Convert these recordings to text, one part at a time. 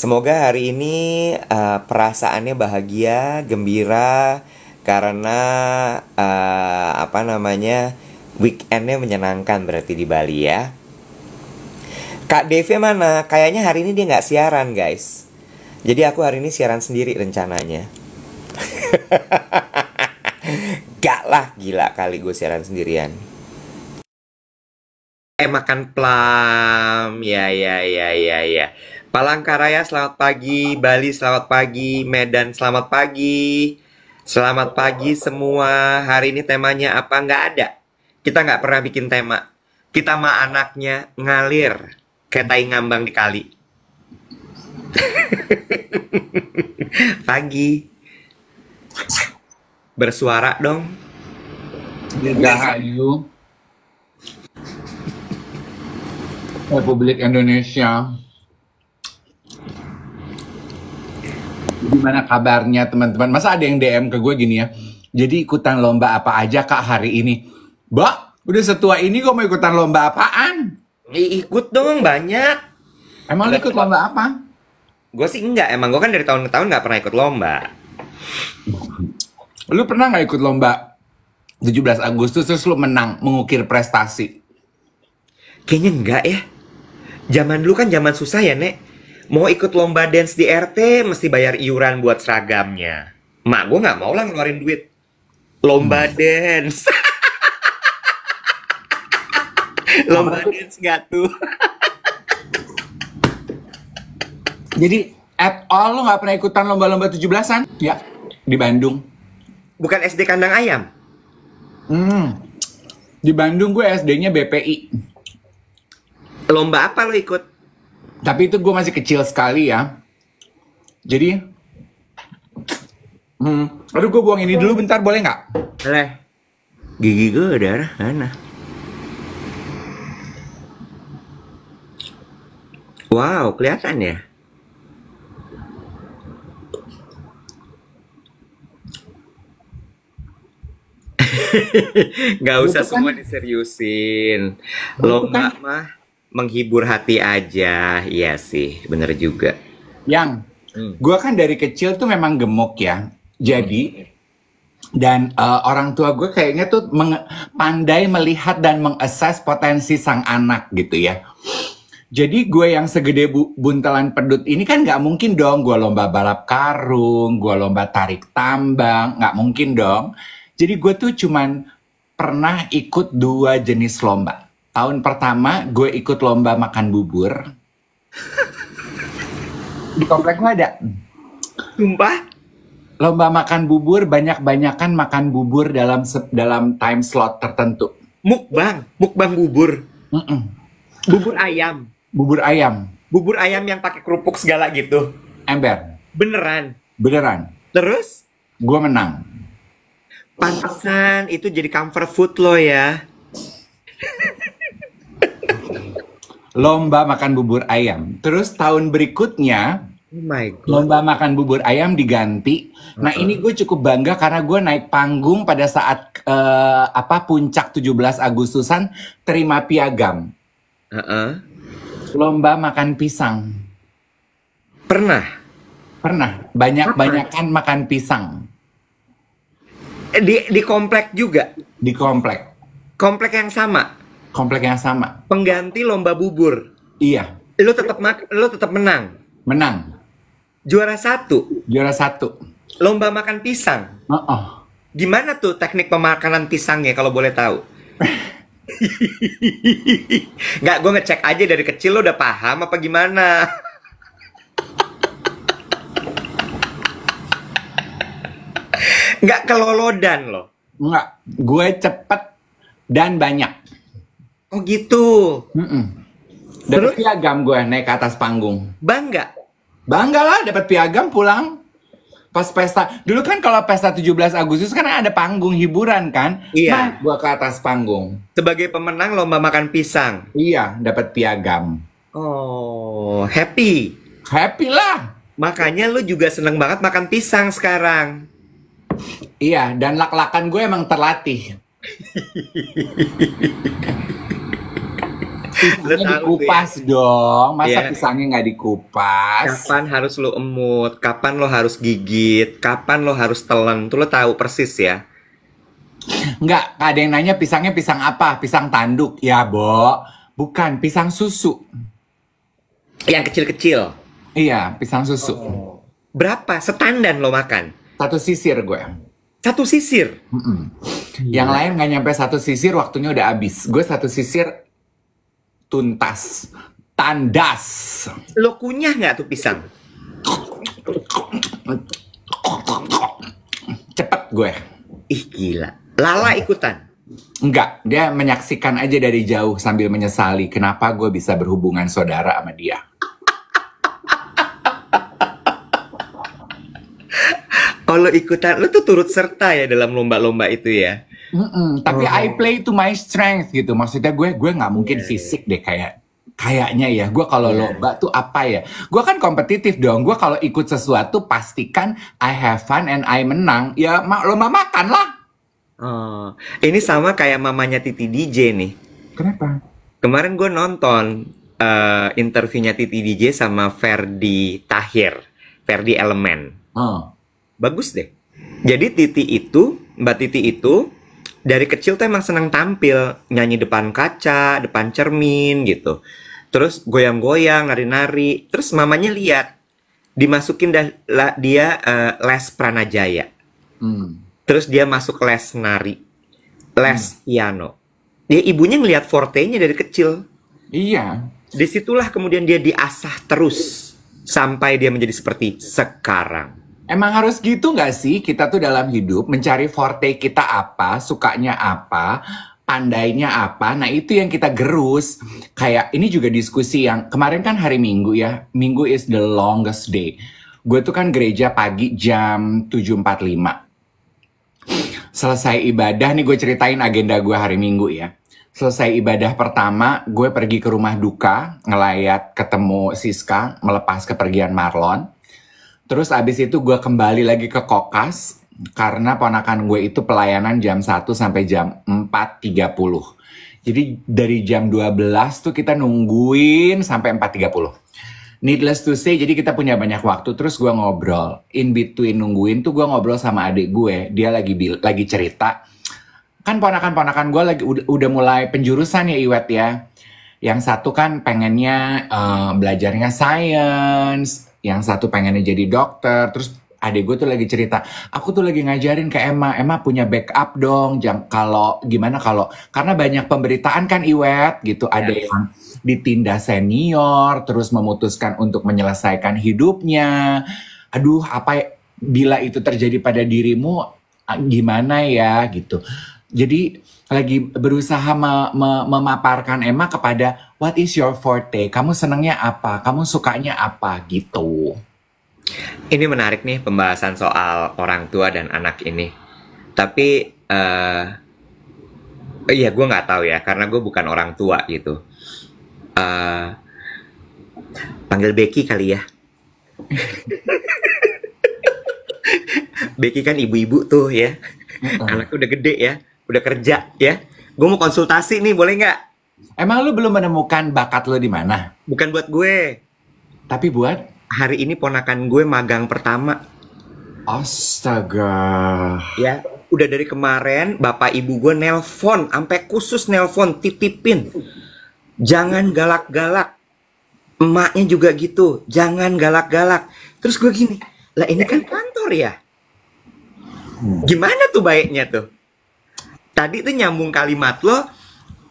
Semoga hari ini uh, perasaannya bahagia, gembira karena uh, apa namanya weekendnya menyenangkan berarti di Bali ya. Kak Devi mana? Kayaknya hari ini dia nggak siaran guys. Jadi aku hari ini siaran sendiri rencananya. gak lah gila kali gue siaran sendirian. Eh makan plum, ya ya ya ya ya. Palangkaraya selamat pagi, Bali selamat pagi, Medan selamat pagi. Selamat pagi semua. Hari ini temanya apa? Nggak ada. Kita nggak pernah bikin tema. Kita mah anaknya ngalir. Kayak tai ngambang di kali. pagi. Bersuara dong. Rahayu. Ya, Republik Indonesia. gimana kabarnya teman-teman? Masa ada yang DM ke gue gini ya? Jadi ikutan lomba apa aja kak hari ini? Mbak, udah setua ini gue mau ikutan lomba apaan? Ikut dong banyak. Emang Gak ikut lomba apa? Gue sih enggak, emang gue kan dari tahun ke tahun gak pernah ikut lomba. Lu pernah gak ikut lomba 17 Agustus terus lu menang mengukir prestasi? Kayaknya enggak ya. Zaman dulu kan zaman susah ya, Nek Mau ikut lomba dance di RT, mesti bayar iuran buat seragamnya. Mak, gue gak mau lah ngeluarin duit. Lomba hmm. dance. lomba dance gak tuh? Jadi, at all lo nggak pernah ikutan lomba-lomba 17-an? Ya, di Bandung. Bukan SD kandang ayam? Hmm, di Bandung gue SD-nya BPI. Lomba apa lo ikut? Tapi itu gue masih kecil sekali ya. Jadi, hmm, aduh gue buang ini dulu bentar boleh nggak? Boleh. Gigi gue darah mana? Wow, kelihatan ya? Gak usah kan? semua diseriusin. Lo kan? nggak mah menghibur hati aja iya sih bener juga yang hmm. gue kan dari kecil tuh memang gemuk ya jadi dan uh, orang tua gue kayaknya tuh pandai melihat dan mengakses potensi sang anak gitu ya jadi gue yang segede bu buntelan pedut ini kan nggak mungkin dong gue lomba balap karung, gue lomba tarik tambang, nggak mungkin dong. Jadi gue tuh cuman pernah ikut dua jenis lomba tahun pertama gue ikut lomba makan bubur di komplek gue ada sumpah lomba makan bubur banyak-banyakan makan bubur dalam dalam time slot tertentu mukbang mukbang bubur mm -mm. bubur ayam bubur ayam bubur ayam yang pakai kerupuk segala gitu ember beneran beneran terus gue menang pantesan itu jadi comfort food lo ya lomba makan bubur ayam. Terus tahun berikutnya oh lomba makan bubur ayam diganti. Uh-huh. Nah ini gue cukup bangga karena gue naik panggung pada saat uh, apa puncak 17 Agustusan terima piagam. Uh-uh. Lomba makan pisang. Pernah? Pernah. Banyak banyakan makan pisang. Eh, di di komplek juga. Di komplek. Komplek yang sama komplek yang sama. Pengganti lomba bubur. Iya. Lu tetap lu tetap menang. Menang. Juara satu. Juara satu. Lomba makan pisang. Oh. -oh. Gimana tuh teknik pemakanan pisangnya kalau boleh tahu? Nggak, gue ngecek aja dari kecil lo udah paham apa gimana? Nggak kelolodan lo. Nggak, gue cepet dan banyak. Oh gitu. Mm -mm. Dapat piagam gue naik ke atas panggung. Bangga? Bangga lah dapat piagam pulang. Pas pesta, dulu kan kalau pesta 17 Agustus kan ada panggung hiburan kan? Iya. Nah, gue ke atas panggung. Sebagai pemenang lomba makan pisang. Iya, dapat piagam. Oh, happy. Happy lah. Makanya lu juga seneng banget makan pisang sekarang. Iya, dan lak-lakan gue emang terlatih. pisangnya ya. dikupas ya? dong masa yeah. pisangnya nggak dikupas kapan harus lo emut kapan lo harus gigit kapan lo harus telan tuh lo tahu persis ya Enggak, ada yang nanya pisangnya pisang apa? Pisang tanduk. Ya, Bo. Bukan, pisang susu. Yang kecil-kecil? Iya, pisang susu. Oh. Berapa setandan lo makan? Satu sisir gue. Satu sisir? Mm -mm. Yang iya. lain nggak nyampe satu sisir, waktunya udah habis. Gue satu sisir tuntas tandas lo kunyah nggak tuh pisang cepet gue ih gila lala ikutan Enggak, dia menyaksikan aja dari jauh sambil menyesali kenapa gue bisa berhubungan saudara sama dia. Kalau ikutan, lo tuh turut serta ya dalam lomba-lomba itu ya? Mm-mm, tapi I play to my strength gitu. Maksudnya gue gue nggak mungkin yeah. Iya, fisik iya. deh kayak kayaknya ya. Gue kalau yeah. lomba tuh apa ya? Gue kan kompetitif dong. Gue kalau ikut sesuatu pastikan I have fun and I menang. Ya lo mama makan lah. Oh, ini sama kayak mamanya Titi DJ nih. Kenapa? Kemarin gue nonton uh, interviewnya Titi DJ sama Ferdi Tahir, Ferdi Elemen. Oh. Bagus deh. Jadi Titi itu, Mbak Titi itu dari kecil tuh emang senang tampil nyanyi depan kaca depan cermin gitu terus goyang-goyang nari-nari terus mamanya lihat dimasukin dah, la, dia uh, les pranajaya hmm. terus dia masuk les nari les hmm. piano dia ibunya ngelihat nya dari kecil iya disitulah kemudian dia diasah terus sampai dia menjadi seperti sekarang Emang harus gitu nggak sih kita tuh dalam hidup mencari forte kita apa, sukanya apa, pandainya apa. Nah itu yang kita gerus. Kayak ini juga diskusi yang kemarin kan hari Minggu ya. Minggu is the longest day. Gue tuh kan gereja pagi jam 7.45. Selesai ibadah nih gue ceritain agenda gue hari Minggu ya. Selesai ibadah pertama, gue pergi ke rumah duka, ngelayat ketemu Siska, melepas kepergian Marlon Terus abis itu gue kembali lagi ke kokas karena ponakan gue itu pelayanan jam 1 sampai jam 4.30. Jadi dari jam 12 tuh kita nungguin sampai 4.30. Needless to say, jadi kita punya banyak waktu. Terus gue ngobrol. In between nungguin tuh gue ngobrol sama adik gue. Dia lagi lagi cerita. Kan ponakan-ponakan gue lagi udah, mulai penjurusan ya Iwet ya. Yang satu kan pengennya uh, belajarnya science, yang satu pengennya jadi dokter, terus adik gue tuh lagi cerita, aku tuh lagi ngajarin ke Emma, Emma punya backup dong, jang kalau gimana kalau karena banyak pemberitaan kan Iwet gitu, ya. ada yang ditindas senior, terus memutuskan untuk menyelesaikan hidupnya. Aduh, apa ya, bila itu terjadi pada dirimu gimana ya gitu. Jadi lagi berusaha me, me, memaparkan Emma kepada what is your forte? Kamu senangnya apa? Kamu sukanya apa? Gitu. Ini menarik nih pembahasan soal orang tua dan anak ini. Tapi uh, iya gue nggak tahu ya karena gue bukan orang tua gitu. Uh, panggil Becky kali ya. Becky kan ibu-ibu tuh ya. Anakku udah gede ya udah kerja ya gue mau konsultasi nih boleh nggak emang lu belum menemukan bakat lu di mana bukan buat gue tapi buat hari ini ponakan gue magang pertama astaga ya udah dari kemarin bapak ibu gue nelpon sampai khusus nelpon titipin jangan galak-galak emaknya juga gitu jangan galak-galak terus gue gini lah ini kan kantor ya hmm. gimana tuh baiknya tuh tadi itu nyambung kalimat lo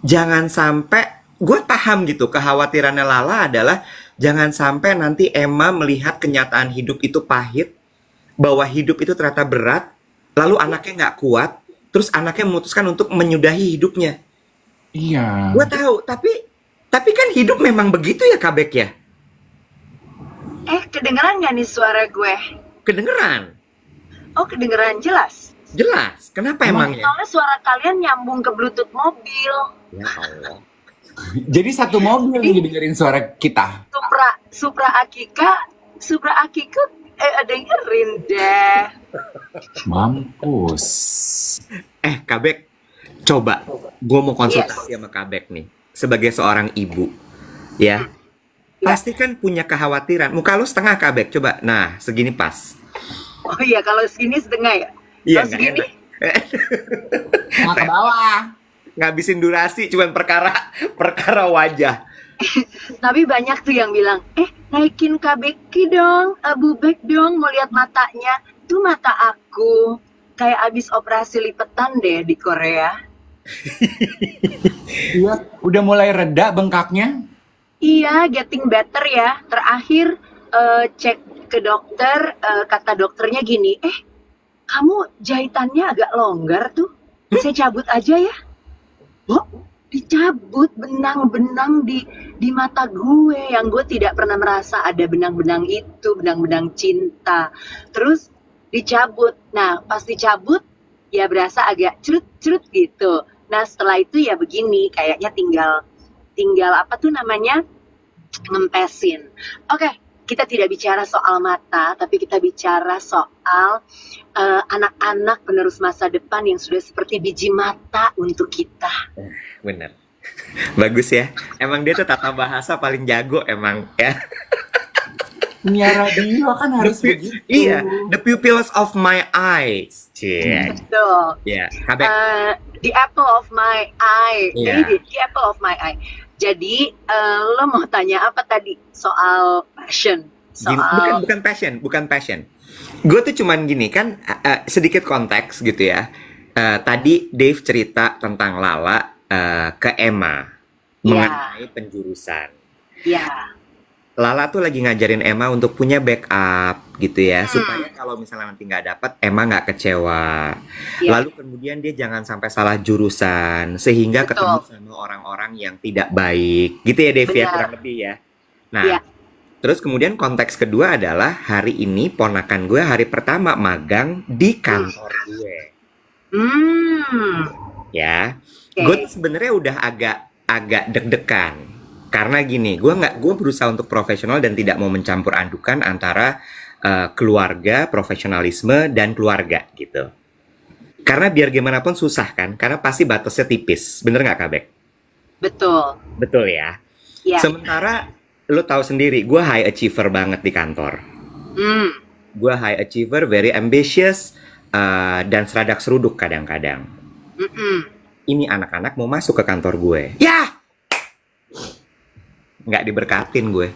jangan sampai gue paham gitu kekhawatirannya Lala adalah jangan sampai nanti Emma melihat kenyataan hidup itu pahit bahwa hidup itu ternyata berat lalu anaknya nggak kuat terus anaknya memutuskan untuk menyudahi hidupnya iya gue tahu tapi tapi kan hidup memang begitu ya Kabek ya eh kedengeran gak nih suara gue kedengeran oh kedengeran jelas Jelas. Kenapa emang, emangnya? Soalnya suara kalian nyambung ke Bluetooth mobil. Ya Allah. Jadi satu mobil yang dengerin suara kita. Supra Supra Akika, Supra Akika eh ada dengerin deh. Mampus. Eh Kabek, coba gue mau konsultasi yes. sama Kabek nih sebagai seorang ibu. Ya. Hmm. ya. Pasti kan punya kekhawatiran. Muka lu setengah Kabek, coba. Nah, segini pas. Oh iya, kalau segini setengah ya. Iya. Terus gini. Nggak ke bawah. Ngabisin durasi cuman perkara perkara wajah. Tapi banyak tuh yang bilang, eh naikin KBK dong, abu bek dong, mau lihat matanya. Itu mata aku kayak abis operasi lipetan deh di Korea. Iya, udah mulai reda bengkaknya. Iya, getting better ya. Terakhir uh, cek ke dokter, uh, kata dokternya gini, eh kamu jahitannya agak longgar tuh. Saya cabut aja ya. Oh, dicabut benang-benang di di mata gue yang gue tidak pernah merasa ada benang-benang itu, benang-benang cinta. Terus dicabut. Nah, pas dicabut ya berasa agak cerut-cerut gitu. Nah, setelah itu ya begini, kayaknya tinggal tinggal apa tuh namanya? ngempesin. Oke, okay, kita tidak bicara soal mata, tapi kita bicara soal eh, anak-anak uh, penerus masa depan yang sudah seperti biji mata untuk kita. Eh, Benar. Bagus ya. Emang dia tuh tata bahasa paling jago emang ya. Miara dia kan harus begitu. Iya, the pupils of my eyes. Cie. Betul. Iya, yeah. the apple of my eye. Yeah. Jadi the apple of my eye. Jadi uh, lo mau tanya apa tadi soal passion? Soal... bukan bukan passion, bukan passion. Gue tuh cuman gini kan uh, sedikit konteks gitu ya. Uh, tadi Dave cerita tentang Lala uh, ke Emma yeah. mengenai penjurusan. Yeah. Lala tuh lagi ngajarin Emma untuk punya backup gitu ya hmm. supaya kalau misalnya nanti nggak dapat Emma nggak kecewa. Ya. Lalu kemudian dia jangan sampai salah jurusan sehingga Betul. ketemu sama orang-orang yang tidak baik gitu ya Devi ya kurang lebih ya. Nah. ya. Terus kemudian konteks kedua adalah hari ini ponakan gue hari pertama magang di hmm. kantor hmm. gue. Hmm. Ya. Okay. Gue sebenarnya udah agak agak deg-degan karena gini gue nggak gue berusaha untuk profesional dan tidak mau mencampur adukan antara uh, keluarga profesionalisme dan keluarga gitu karena biar gimana pun susah kan karena pasti batasnya tipis bener nggak kabek betul betul ya, Yeah. sementara lo tahu sendiri gue high achiever banget di kantor mm. gue high achiever very ambitious uh, dan seradak seruduk kadang-kadang mm -mm. ini anak-anak mau masuk ke kantor gue ya nggak diberkatin gue.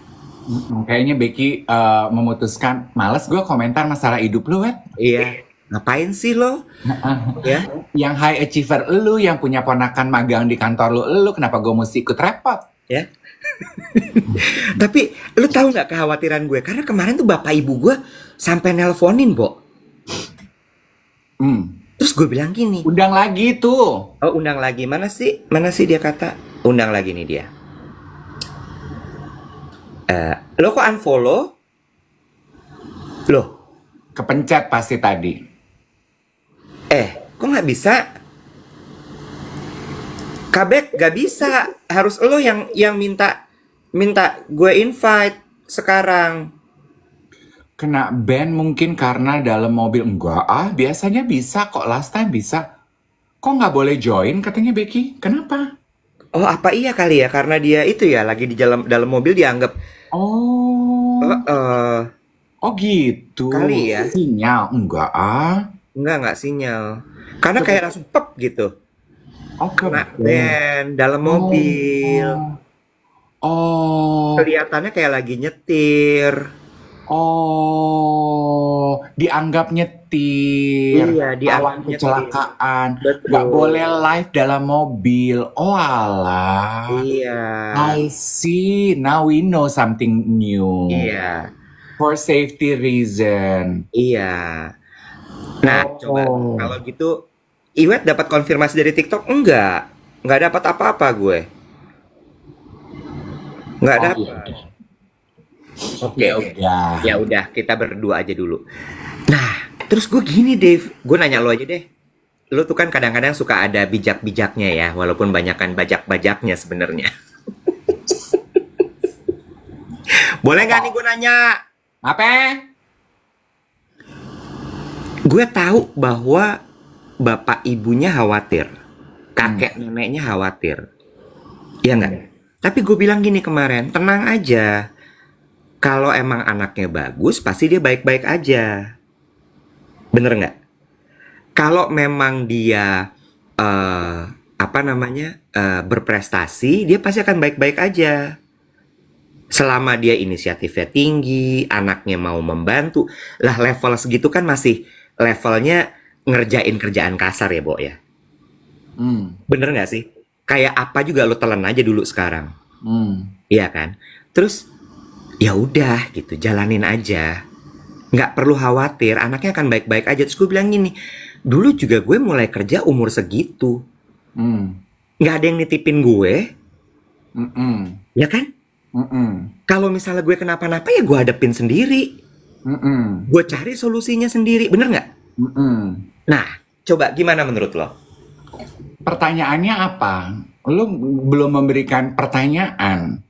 Kayaknya Becky uh, memutuskan males gue komentar masalah hidup lu, wet. Iya. Ngapain sih lo? ya. Yang high achiever lu, yang punya ponakan magang di kantor lu, lu kenapa gue mesti ikut repot? Ya. Tapi lu tahu nggak kekhawatiran gue? Karena kemarin tuh bapak ibu gue sampai nelponin, Bo. Hmm. Terus gue bilang gini. Undang lagi tuh. Oh, undang lagi. Mana sih? Mana sih dia kata? Undang lagi nih dia. Eh, lo kok unfollow loh kepencet pasti tadi eh kok nggak bisa kabek gak bisa harus lo yang yang minta minta gue invite sekarang kena ban mungkin karena dalam mobil enggak ah biasanya bisa kok last time bisa kok nggak boleh join katanya Becky kenapa oh apa iya kali ya karena dia itu ya lagi di dalam dalam mobil dianggap Oh. Uh, uh, oh gitu. Kali ya. Sinyal enggak ah? Enggak enggak sinyal. Karena Coba. kayak langsung pep gitu. Oke. Oh, okay. Dan dalam oh. mobil. Oh. oh. Kelihatannya kayak lagi nyetir. Oh, dianggap nyetir. Iya, dianggap kecelakaan. Nggak boleh live dalam mobil. Oh alah. Iya. I see. Now we know something new. Iya. For safety reason. Iya. Nah, oh. coba kalau gitu Iwet dapat konfirmasi dari TikTok enggak? Enggak dapat apa-apa gue. Enggak oh, dapat. Iya. Oke, okay, oke. Okay. Ya. ya udah, kita berdua aja dulu. Nah, terus gue gini, Dave. Gue nanya lo aja deh. Lo tuh kan kadang-kadang suka ada bijak-bijaknya ya, walaupun banyakkan bajak-bajaknya sebenarnya. Boleh nggak nih gue nanya? Apa? Eh. Gue tahu bahwa bapak ibunya khawatir, kakek hmm. neneknya khawatir, Iya nggak? Hmm. Tapi gue bilang gini kemarin, tenang aja, kalau emang anaknya bagus, pasti dia baik-baik aja. Bener nggak? Kalau memang dia uh, apa namanya uh, berprestasi, dia pasti akan baik-baik aja. Selama dia inisiatifnya tinggi, anaknya mau membantu, lah level segitu kan masih levelnya ngerjain kerjaan kasar ya, Bo ya. Hmm. Bener nggak sih? Kayak apa juga lo telan aja dulu sekarang. Hmm. Iya kan? Terus ya udah gitu jalanin aja nggak perlu khawatir anaknya akan baik-baik aja terus gue bilang gini dulu juga gue mulai kerja umur segitu mm. nggak ada yang nitipin gue mm -mm. ya kan kalau misalnya gue kenapa-napa ya gue hadepin sendiri mm gue cari solusinya sendiri bener nggak mm nah coba gimana menurut lo pertanyaannya apa lo belum memberikan pertanyaan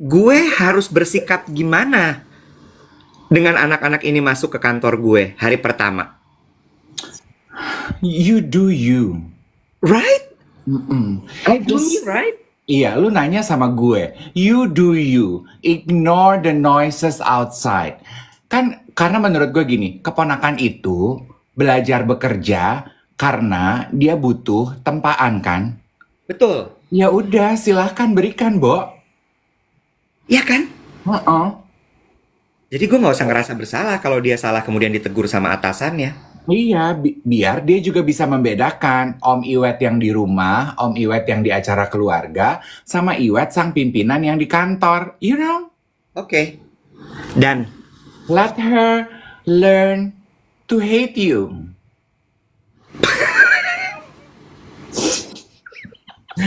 gue harus bersikap gimana dengan anak-anak ini masuk ke kantor gue hari pertama? You do you, right? Mm -mm. I do me, right? Iya, lu nanya sama gue. You do you. Ignore the noises outside. Kan karena menurut gue gini, keponakan itu belajar bekerja karena dia butuh tempaan kan? Betul. Ya udah, silahkan berikan, Bo. Iya kan? Uh -uh. Jadi gue nggak usah ngerasa bersalah kalau dia salah kemudian ditegur sama atasannya. Iya, bi biar dia juga bisa membedakan Om Iwet yang di rumah, Om Iwet yang di acara keluarga, sama Iwet sang pimpinan yang di kantor, you know? Oke. Okay. Dan let her learn to hate you.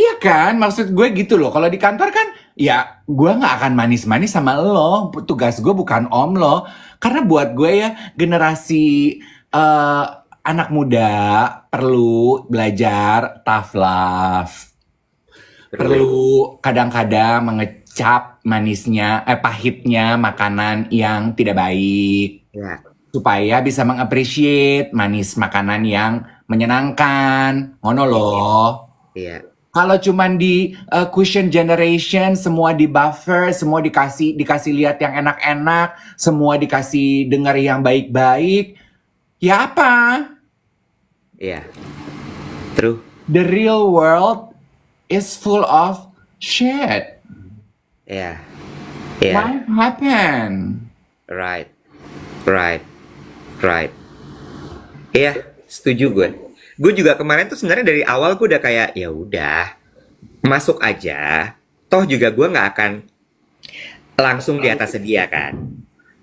iya kan, maksud gue gitu loh. Kalau di kantor kan ya gue nggak akan manis-manis sama lo. Tugas gue bukan om lo. Karena buat gue ya generasi uh, anak muda perlu belajar tough love. Perlu kadang-kadang mengecap manisnya, eh pahitnya makanan yang tidak baik. Ya. Supaya bisa mengapresiasi manis makanan yang menyenangkan. Ngono lo. Iya. iya. Kalau cuma di uh, eh, cushion generation semua di buffer, semua dikasih dikasih lihat yang enak-enak, semua dikasih dengar yang baik-baik, ya apa? ya Yeah. True. The real world is full of shit. Yeah. Yeah. Life happen. Right. Right. Right. Iya, yeah, setuju gue gue juga kemarin tuh sebenarnya dari awal gue udah kayak ya udah masuk aja toh juga gue nggak akan langsung di atas dia kan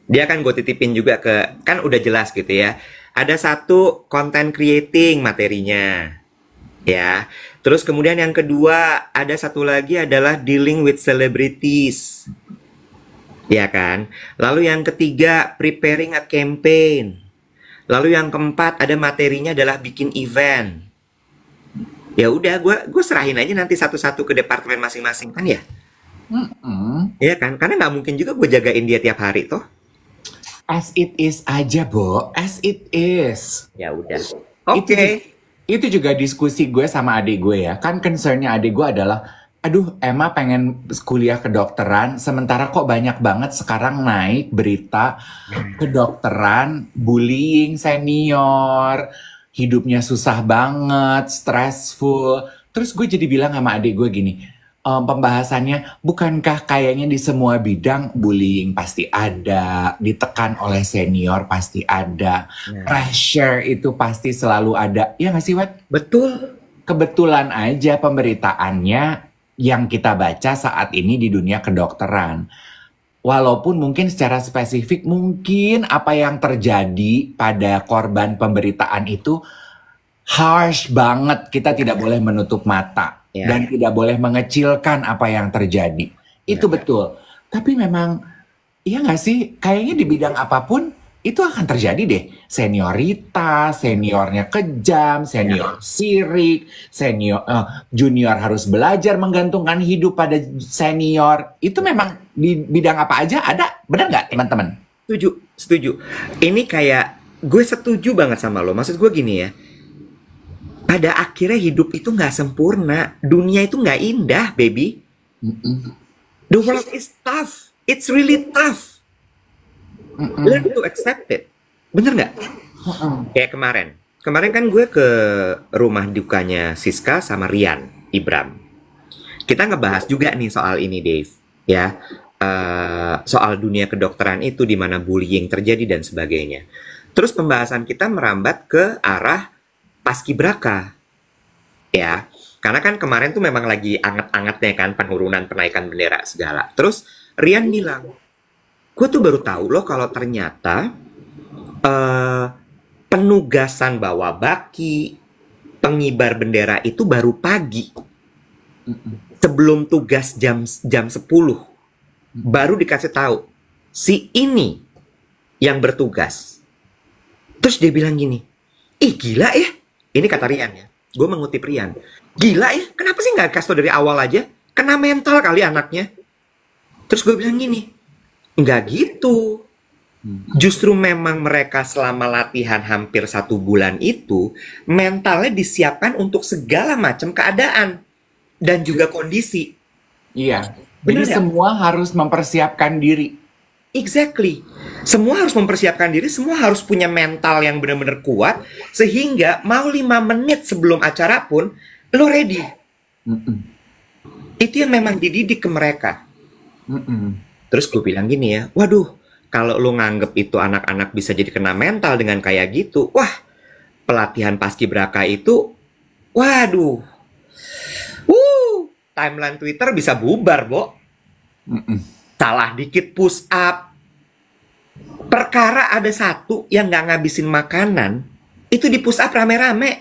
dia kan gue titipin juga ke kan udah jelas gitu ya ada satu konten creating materinya ya terus kemudian yang kedua ada satu lagi adalah dealing with celebrities ya kan lalu yang ketiga preparing a campaign Lalu yang keempat ada materinya adalah bikin event. Ya udah, gue gue serahin aja nanti satu-satu ke departemen masing-masing kan ya. Iya hmm Ya kan, karena nggak mungkin juga gue jagain dia tiap hari toh. As it is aja, Bo. As it is. Ya udah. Oke. Okay. Itu, itu juga diskusi gue sama adik gue ya. Kan concernnya adik gue adalah aduh Emma pengen kuliah kedokteran sementara kok banyak banget sekarang naik berita kedokteran bullying senior hidupnya susah banget stressful terus gue jadi bilang sama adik gue gini um, pembahasannya bukankah kayaknya di semua bidang bullying pasti ada ditekan oleh senior pasti ada yeah. pressure itu pasti selalu ada ya nggak sih wat betul kebetulan aja pemberitaannya yang kita baca saat ini di dunia kedokteran. Walaupun mungkin secara spesifik mungkin apa yang terjadi pada korban pemberitaan itu harsh banget. Kita tidak boleh menutup mata yeah. dan tidak boleh mengecilkan apa yang terjadi. Itu yeah. betul. Tapi memang iya nggak sih? Kayaknya di bidang apapun itu akan terjadi deh. Senioritas, seniornya kejam, senior iya. sirik, senior uh, junior harus belajar menggantungkan hidup pada senior. Itu memang di bidang apa aja ada, benar nggak teman-teman? Setuju, setuju. Ini kayak gue setuju banget sama lo. Maksud gue gini ya. Pada akhirnya hidup itu nggak sempurna, dunia itu nggak indah, baby. The world is tough. It's really tough Mm-mm. learn to accept it bener nggak kayak kemarin kemarin kan gue ke rumah dukanya Siska sama Rian Ibram kita ngebahas juga nih soal ini Dave ya uh, soal dunia kedokteran itu di mana bullying terjadi dan sebagainya terus pembahasan kita merambat ke arah paskibraka ya karena kan kemarin tuh memang lagi anget-angetnya kan penurunan penaikan bendera segala terus Rian bilang gue tuh baru tahu loh kalau ternyata uh, penugasan bawa baki pengibar bendera itu baru pagi sebelum tugas jam jam 10 baru dikasih tahu si ini yang bertugas terus dia bilang gini ih gila ya ini kata Rian ya gue mengutip Rian gila ya kenapa sih nggak kasih tau dari awal aja kena mental kali anaknya terus gue bilang gini nggak gitu. Hmm. Justru memang mereka selama latihan hampir satu bulan itu mentalnya disiapkan untuk segala macam keadaan dan juga kondisi. Iya. Benar Jadi ya? semua harus mempersiapkan diri. Exactly. Semua harus mempersiapkan diri, semua harus punya mental yang benar-benar kuat sehingga mau lima menit sebelum acara pun lo ready. Mm -mm. Itu yang memang dididik ke mereka. Mm -mm. Terus gue bilang gini ya, waduh, kalau lu nganggep itu anak-anak bisa jadi kena mental dengan kayak gitu, wah, pelatihan paski beraka itu, waduh, wuh, timeline Twitter bisa bubar, Bo. Mm Salah dikit push up. Perkara ada satu yang nggak ngabisin makanan, itu di push up rame-rame.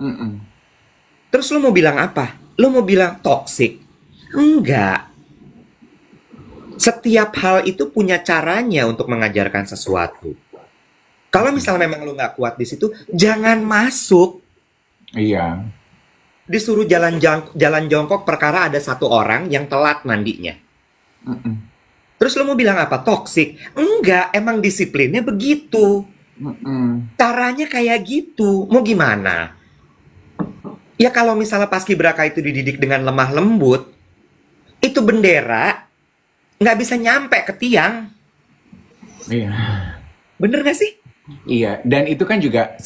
Mm -mm. Terus lo mau bilang apa? lo mau bilang toxic? Enggak setiap hal itu punya caranya untuk mengajarkan sesuatu. Kalau hmm. misalnya memang lu nggak kuat di situ, jangan masuk. Iya. Disuruh jalan jang, jalan jongkok perkara ada satu orang yang telat mandinya. Mm -mm. Terus lu mau bilang apa? Toksik? Enggak, emang disiplinnya begitu. Mm-mm. Caranya kayak gitu. Mau gimana? Ya kalau misalnya paski beraka itu dididik dengan lemah lembut, itu bendera nggak bisa nyampe ke tiang. Iya. Bener gak sih? Iya, dan itu kan juga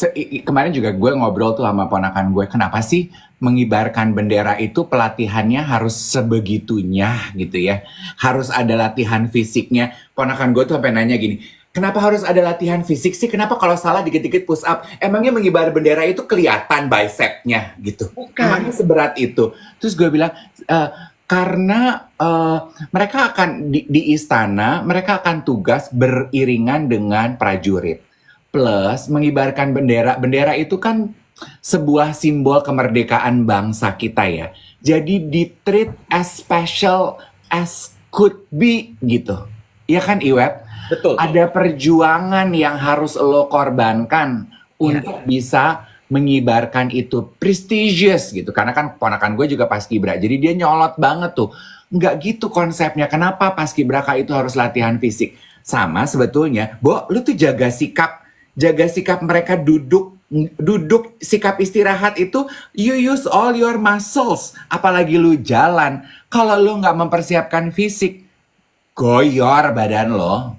kemarin juga gue ngobrol tuh sama ponakan gue, kenapa sih mengibarkan bendera itu pelatihannya harus sebegitunya gitu ya? Harus ada latihan fisiknya. Ponakan gue tuh sampai nanya gini, kenapa harus ada latihan fisik sih? Kenapa kalau salah dikit-dikit push up? Emangnya mengibar bendera itu kelihatan bicepnya gitu? Bukan. Emangnya seberat itu? Terus gue bilang, e, karena uh, mereka akan di, di istana mereka akan tugas beriringan dengan prajurit plus mengibarkan bendera bendera itu kan sebuah simbol kemerdekaan bangsa kita ya jadi di treat as special as could be gitu ya kan Iweb betul ada perjuangan yang harus lo korbankan ya. untuk bisa mengibarkan itu prestigious gitu karena kan ponakan gue juga paskibra jadi dia nyolot banget tuh nggak gitu konsepnya kenapa paskibraka itu harus latihan fisik sama sebetulnya bo lu tuh jaga sikap jaga sikap mereka duduk duduk sikap istirahat itu you use all your muscles apalagi lu jalan kalau lu nggak mempersiapkan fisik goyor badan lo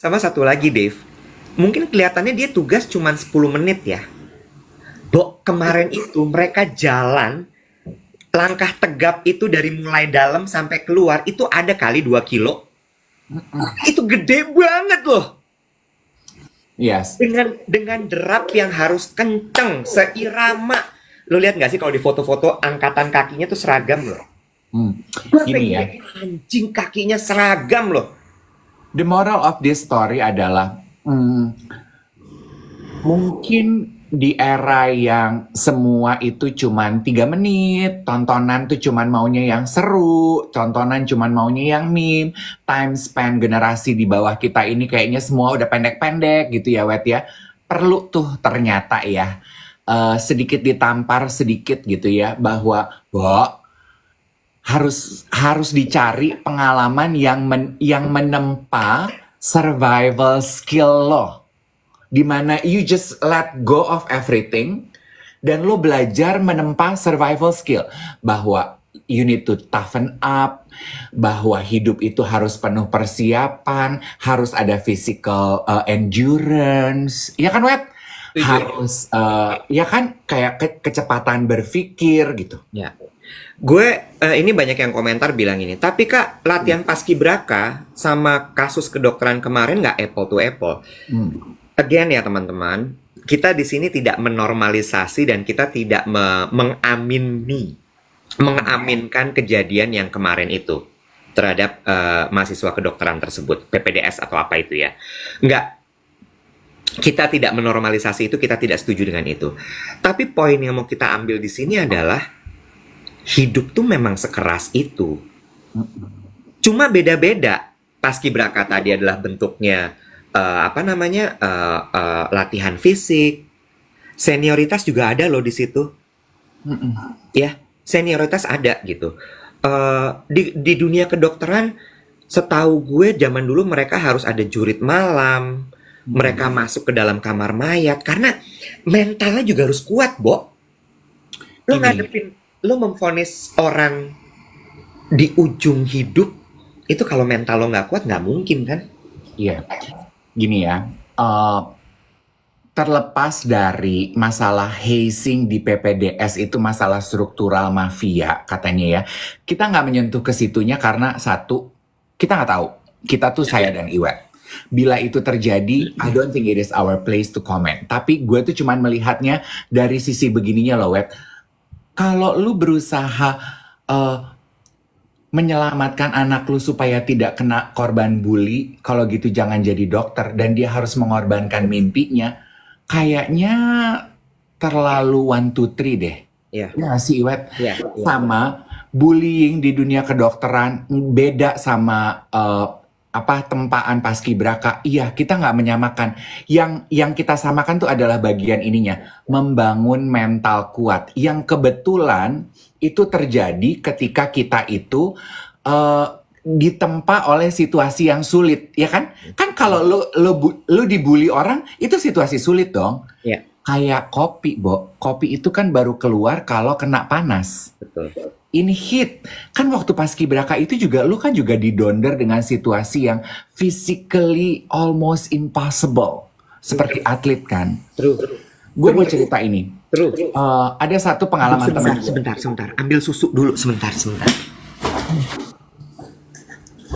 sama satu lagi Dave mungkin kelihatannya dia tugas cuma 10 menit ya Dok, kemarin itu mereka jalan langkah tegap itu dari mulai dalam sampai keluar itu ada kali dua kilo. Itu gede banget loh. Yes. Dengan dengan derap yang harus kenceng, seirama. Lo lihat nggak sih kalau di foto-foto angkatan kakinya tuh seragam loh. Hmm. Gini ya. Anjing kakinya seragam loh. The moral of this story adalah hmm, mungkin di era yang semua itu cuman tiga menit, tontonan tuh cuman maunya yang seru, tontonan cuman maunya yang meme, time span generasi di bawah kita ini kayaknya semua udah pendek-pendek gitu ya Wet ya. Perlu tuh ternyata ya uh, sedikit ditampar sedikit gitu ya bahwa Bo, harus harus dicari pengalaman yang men, yang menempa survival skill loh dimana you just let go of everything dan lo belajar menempa survival skill bahwa you need to toughen up bahwa hidup itu harus penuh persiapan, harus ada physical uh, endurance, ya kan Wet? Harus uh, ya kan kayak ke kecepatan berpikir gitu. Ya. Gue uh, ini banyak yang komentar bilang ini, tapi Kak, latihan hmm. paskibraka sama kasus kedokteran kemarin nggak apple to apple. Hmm again ya teman-teman, kita di sini tidak menormalisasi dan kita tidak me mengamini, mengaminkan kejadian yang kemarin itu terhadap uh, mahasiswa kedokteran tersebut, PPDS atau apa itu ya. Enggak, kita tidak menormalisasi itu, kita tidak setuju dengan itu. Tapi poin yang mau kita ambil di sini adalah hidup tuh memang sekeras itu. Cuma beda-beda. Paski braka tadi adalah bentuknya uh, apa namanya uh, uh, latihan fisik senioritas juga ada loh di situ mm -mm. ya senioritas ada gitu uh, di di dunia kedokteran setahu gue zaman dulu mereka harus ada jurit malam mm. mereka masuk ke dalam kamar mayat karena mentalnya juga harus kuat bo lo Ini. ngadepin lo memfonis orang di ujung hidup itu kalau mental lo nggak kuat nggak mungkin kan iya yeah gini ya, uh, terlepas dari masalah hazing di PPDS itu masalah struktural mafia katanya ya, kita nggak menyentuh ke situnya karena satu kita nggak tahu, kita tuh saya dan Iwet. Bila itu terjadi, I don't think it is our place to comment. Tapi gue tuh cuman melihatnya dari sisi begininya loh, Web. Kalau lu berusaha uh, menyelamatkan anak lu supaya tidak kena korban bully, kalau gitu jangan jadi dokter dan dia harus mengorbankan mimpinya, kayaknya terlalu one two three deh. Iya. Yeah. Ya si Iwet. Yeah, yeah. Sama bullying di dunia kedokteran beda sama uh, apa tempaan paskibraka. Iya, kita nggak menyamakan. Yang yang kita samakan tuh adalah bagian ininya, membangun mental kuat. Yang kebetulan itu terjadi ketika kita itu uh, ditempa oleh situasi yang sulit, ya kan? Kan kalau lu lu lu dibully orang itu situasi sulit dong. Iya. Kayak kopi, Bo. Kopi itu kan baru keluar kalau kena panas. Betul. Ini hit. Kan waktu pas kibraka itu juga lu kan juga didonder dengan situasi yang physically almost impossible. Seperti atlet kan. True. Gue mau cerita ini True. Uh, eh, ada satu pengalaman sebentar, teman. Sebentar, sebentar. Ambil susu dulu sebentar, sebentar.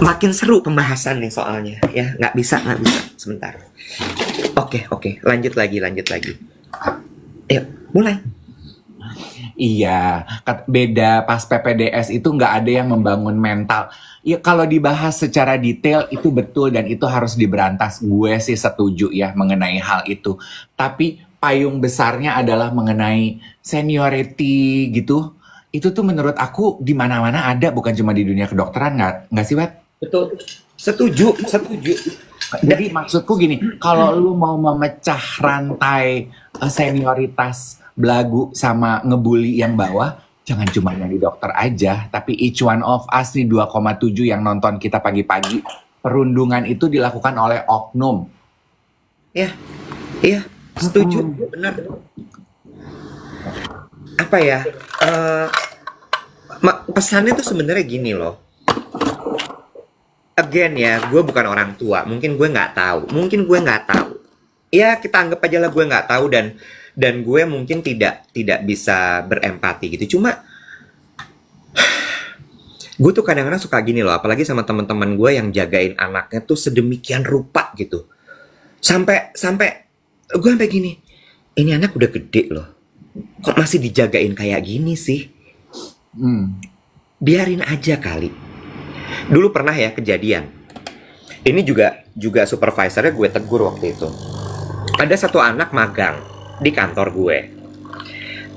Makin seru pembahasan nih soalnya, ya nggak bisa, nggak bisa. Sebentar. Oke, oke. Lanjut lagi, lanjut lagi. Ayo, mulai. Iya, beda pas PPDS itu nggak ada yang membangun mental. Ya kalau dibahas secara detail itu betul dan itu harus diberantas. Gue sih setuju ya mengenai hal itu. Tapi payung besarnya adalah mengenai seniority gitu itu tuh menurut aku di mana-mana ada bukan cuma di dunia kedokteran nggak nggak sih Wet? Betul. Setuju, setuju. Jadi maksudku gini, kalau lu mau memecah rantai eh, senioritas belagu sama ngebully yang bawah, jangan cuma yang di dokter aja, tapi each one of us di 2,7 yang nonton kita pagi-pagi, perundungan itu dilakukan oleh oknum. Iya, iya setuju hmm. benar apa ya uh, pesannya tuh sebenarnya gini loh again ya gue bukan orang tua mungkin gue nggak tahu mungkin gue nggak tahu ya kita anggap aja lah gue nggak tahu dan dan gue mungkin tidak tidak bisa berempati gitu cuma gue tuh kadang-kadang suka gini loh apalagi sama teman-teman gue yang jagain anaknya tuh sedemikian rupa gitu sampai sampai gue sampai gini ini anak udah gede loh kok masih dijagain kayak gini sih hmm. biarin aja kali dulu pernah ya kejadian ini juga juga supervisornya gue tegur waktu itu ada satu anak magang di kantor gue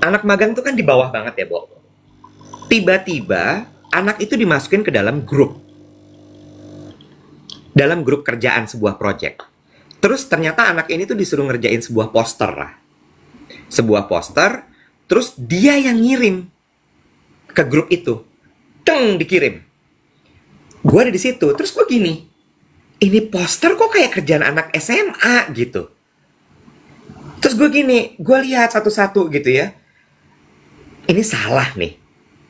anak magang tuh kan di bawah banget ya bok. tiba-tiba anak itu dimasukin ke dalam grup dalam grup kerjaan sebuah project Terus ternyata anak ini tuh disuruh ngerjain sebuah poster lah. Sebuah poster, terus dia yang ngirim ke grup itu. Teng dikirim. Gue ada di situ, terus gue gini. Ini poster kok kayak kerjaan anak SMA gitu. Terus gue gini, gue lihat satu-satu gitu ya. Ini salah nih.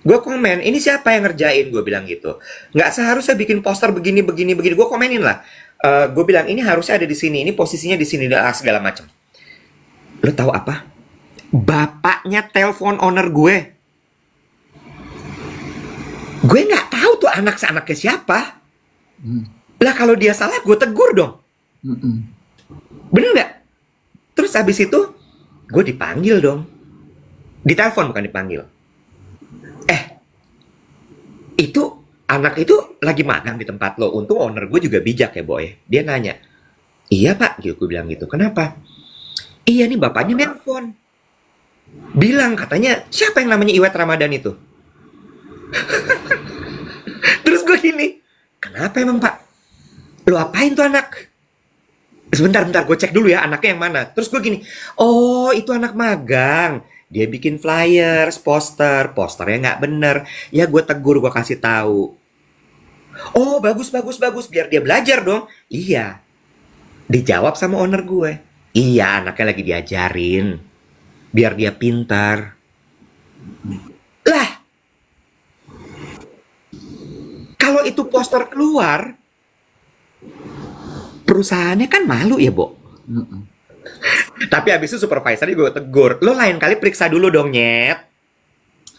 Gue komen, ini siapa yang ngerjain? Gue bilang gitu. Nggak seharusnya bikin poster begini, begini, begini. Gue komenin lah uh, eh, gue bilang ini harusnya ada di sini, ini posisinya di sini dan segala macam. Lo tahu apa? Bapaknya telepon owner gue. Gue nggak tahu tuh anak anaknya siapa. Hmm. Lah kalau dia salah gue tegur dong. Hmm -mm. Bener nggak? Terus abis itu gue dipanggil dong. Ditelepon bukan dipanggil. Eh, itu anak itu lagi magang di tempat lo. Untung owner gue juga bijak ya, Boy. Dia nanya, iya pak, gitu, gue bilang gitu. Kenapa? Iya nih bapaknya nelfon. Bilang katanya, siapa yang namanya Iwet Ramadan itu? Terus gue gini, kenapa emang pak? Lo apain tuh anak? Sebentar, bentar, gue cek dulu ya anaknya yang mana. Terus gue gini, oh itu anak magang dia bikin flyers, poster, posternya nggak bener. Ya gue tegur, gue kasih tahu. Oh bagus bagus bagus biar dia belajar dong. Iya. Dijawab sama owner gue. Iya anaknya lagi diajarin. Biar dia pintar. Lah. Kalau itu poster keluar. Perusahaannya kan malu ya bu. Tapi abis itu supervisornya gue tegur. Lo lain kali periksa dulu dong nyet.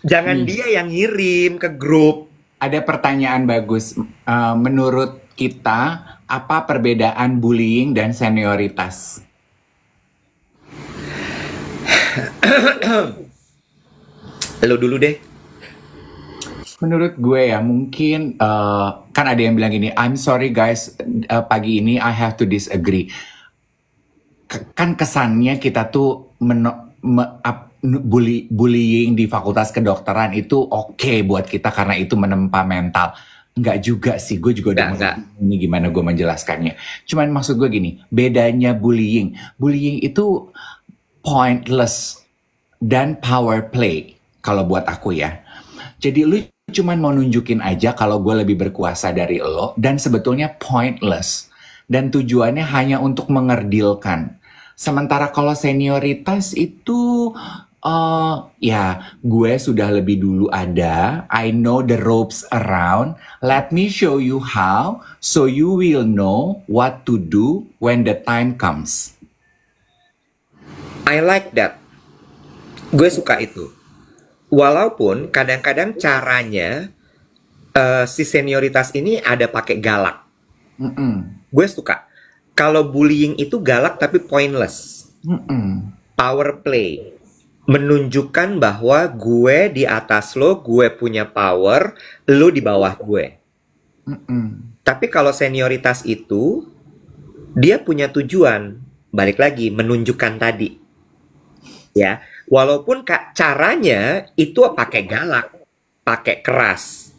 Jangan hmm. dia yang ngirim ke grup ada pertanyaan bagus. Uh, menurut kita, apa perbedaan bullying dan senioritas? Lo dulu deh. Menurut gue ya mungkin uh, kan ada yang bilang gini, I'm sorry guys uh, pagi ini I have to disagree. K kan kesannya kita tuh men me bully, bullying di fakultas kedokteran itu oke okay buat kita karena itu menempa mental. Enggak juga sih, gue juga udah enggak. ini gimana gue menjelaskannya. Cuman maksud gue gini, bedanya bullying. Bullying itu pointless dan power play kalau buat aku ya. Jadi lu cuman mau nunjukin aja kalau gue lebih berkuasa dari lo dan sebetulnya pointless dan tujuannya hanya untuk mengerdilkan. Sementara kalau senioritas itu Oh, ya, gue sudah lebih dulu ada. I know the ropes around. Let me show you how, so you will know what to do when the time comes. I like that. Gue suka itu. Walaupun kadang-kadang caranya uh, si senioritas ini ada pakai galak. Mm -mm. Gue suka. Kalau bullying itu galak tapi pointless. Mm -mm. Power play menunjukkan bahwa gue di atas lo, gue punya power, lo di bawah gue. Mm-mm. Tapi kalau senioritas itu, dia punya tujuan, balik lagi menunjukkan tadi, ya. Walaupun kak caranya itu pakai galak, pakai keras,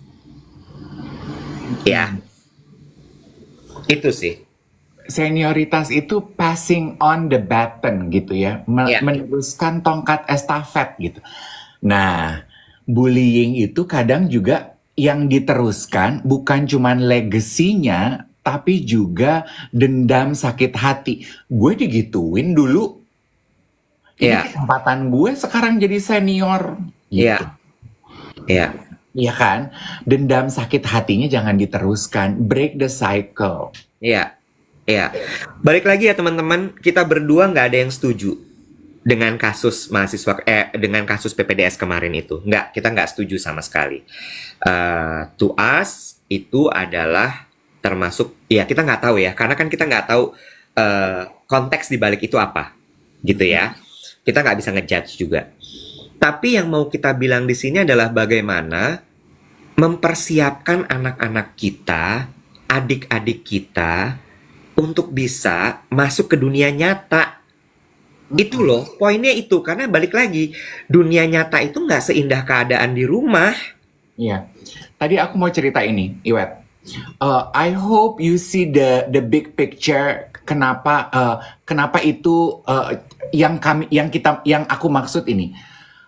ya. Itu sih senioritas itu passing on the baton gitu ya, yeah. meneruskan tongkat estafet gitu. Nah, bullying itu kadang juga yang diteruskan bukan cuman legasinya tapi juga dendam sakit hati. Gue digituin dulu. Yeah. kesempatan gue sekarang jadi senior. Iya. Gitu. Iya. Yeah. Iya kan? Dendam sakit hatinya jangan diteruskan. Break the cycle. Iya. Ya, balik lagi ya teman-teman, kita berdua nggak ada yang setuju dengan kasus mahasiswa eh dengan kasus PPDS kemarin itu. Nggak, kita nggak setuju sama sekali. Uh, to us itu adalah termasuk ya kita nggak tahu ya, karena kan kita nggak tahu uh, konteks di balik itu apa, gitu ya. Kita nggak bisa ngejudge juga. Tapi yang mau kita bilang di sini adalah bagaimana mempersiapkan anak-anak kita, adik-adik kita untuk bisa masuk ke dunia nyata gitu loh poinnya itu karena balik lagi dunia nyata itu nggak seindah keadaan di rumah iya tadi aku mau cerita ini Iwet uh, I hope you see the the big picture kenapa uh, kenapa itu uh, yang kami yang kita yang aku maksud ini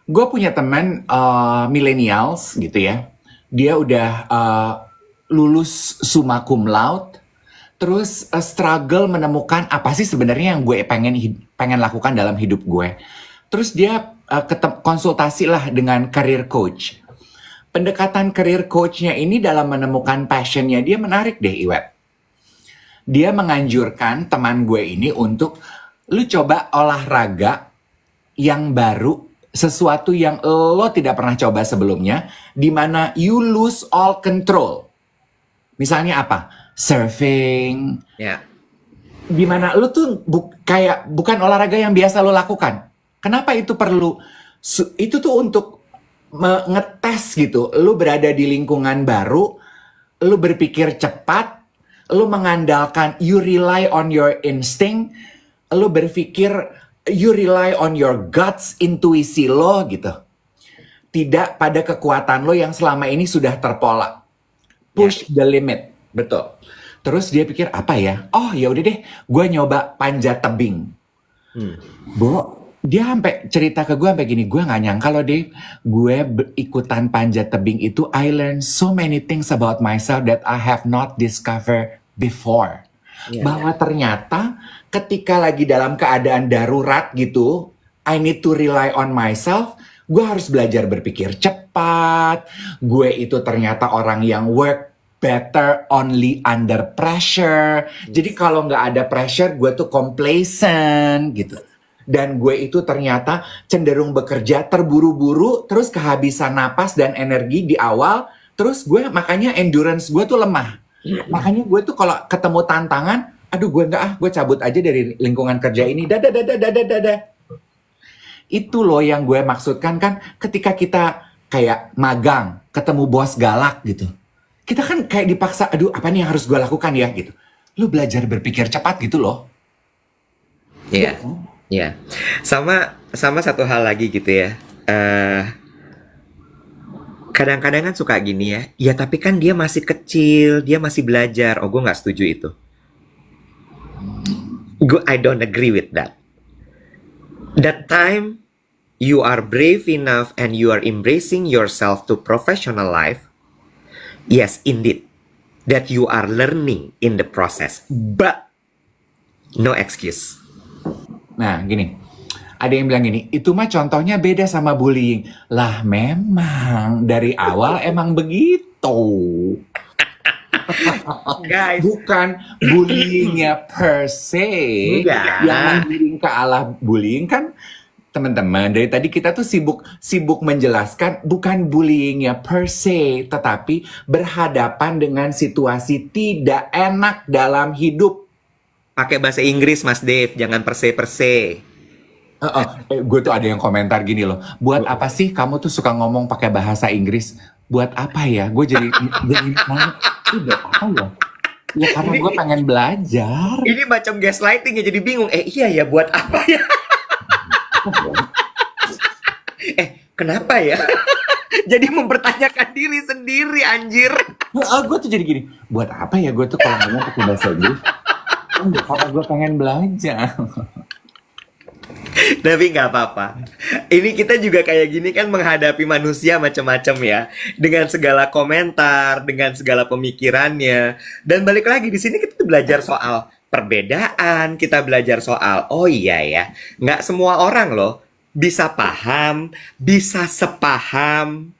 gue punya teman uh, millennials gitu ya dia udah uh, lulus summa cum laude terus uh, struggle menemukan apa sih sebenarnya yang gue pengen pengen lakukan dalam hidup gue. Terus dia uh, konsultasi lah dengan career coach. Pendekatan career coachnya ini dalam menemukan passionnya dia menarik deh Iwet. Dia menganjurkan teman gue ini untuk lu coba olahraga yang baru sesuatu yang lo tidak pernah coba sebelumnya di mana you lose all control. Misalnya apa? surfing. Ya. Yeah. lu tuh bu kayak bukan olahraga yang biasa lu lakukan. Kenapa itu perlu? Itu tuh untuk ngetes gitu. Lu berada di lingkungan baru, lu berpikir cepat, lu mengandalkan you rely on your instinct, lu berpikir you rely on your guts, intuisi lo gitu. Tidak pada kekuatan lo yang selama ini sudah terpola. Ya. Push yeah. the limit. Betul. Terus dia pikir apa ya? Oh ya udah deh, gue nyoba panjat tebing. Hmm. Bo, dia sampai cerita ke gue sampai gini, gue nggak nyangka loh deh, gue ikutan panjat tebing itu I learned so many things about myself that I have not discovered before. Yeah. Bahwa ternyata ketika lagi dalam keadaan darurat gitu, I need to rely on myself gue harus belajar berpikir cepat, gue itu ternyata orang yang work better only under pressure. Yes. Jadi kalau nggak ada pressure, gue tuh complacent gitu. Dan gue itu ternyata cenderung bekerja terburu-buru, terus kehabisan napas dan energi di awal. Terus gue makanya endurance gue tuh lemah. Yes. Makanya gue tuh kalau ketemu tantangan, aduh gue nggak ah, gue cabut aja dari lingkungan kerja ini. dada, dada, dada, dada. Itu loh yang gue maksudkan kan ketika kita kayak magang, ketemu bos galak gitu kita kan kayak dipaksa, aduh apa nih yang harus gue lakukan ya gitu. Lu belajar berpikir cepat gitu loh. Iya. Yeah. Iya. Yeah. Sama sama satu hal lagi gitu ya. kadang eh, kadang-kadang kan suka gini ya. Ya tapi kan dia masih kecil, dia masih belajar. Oh gue nggak setuju itu. Gue I don't agree with that. That time you are brave enough and you are embracing yourself to professional life Yes, indeed. That you are learning in the process. But no excuse. Nah, gini. Ada yang bilang gini, itu mah contohnya beda sama bullying. Lah memang dari awal emang begitu. Guys. Bukan bullyingnya per se. Enggak. Yang miring ke arah bullying kan teman-teman dari tadi kita tuh sibuk sibuk menjelaskan bukan bullyingnya per se tetapi berhadapan dengan situasi tidak enak dalam hidup pakai bahasa Inggris Mas Dave jangan per se per se uh, uh, eh, gue tuh ada yang komentar gini loh buat apa sih kamu tuh suka ngomong pakai bahasa Inggris buat apa ya gue jadi jadi nanya udah apa ya ya karena gue pengen belajar ini macam gaslighting ya jadi bingung eh iya ya buat apa ya eh kenapa ya jadi mempertanyakan diri sendiri anjir oh, nah, ah, gue tuh jadi gini buat apa ya gue tuh kalau ngomong pakai bahasa Inggris kalau gue pengen belajar tapi nggak apa-apa. Ini kita juga kayak gini kan menghadapi manusia macam-macam ya, dengan segala komentar, dengan segala pemikirannya. Dan balik lagi di sini kita belajar soal perbedaan, kita belajar soal, oh iya ya, nggak semua orang loh bisa paham, bisa sepaham.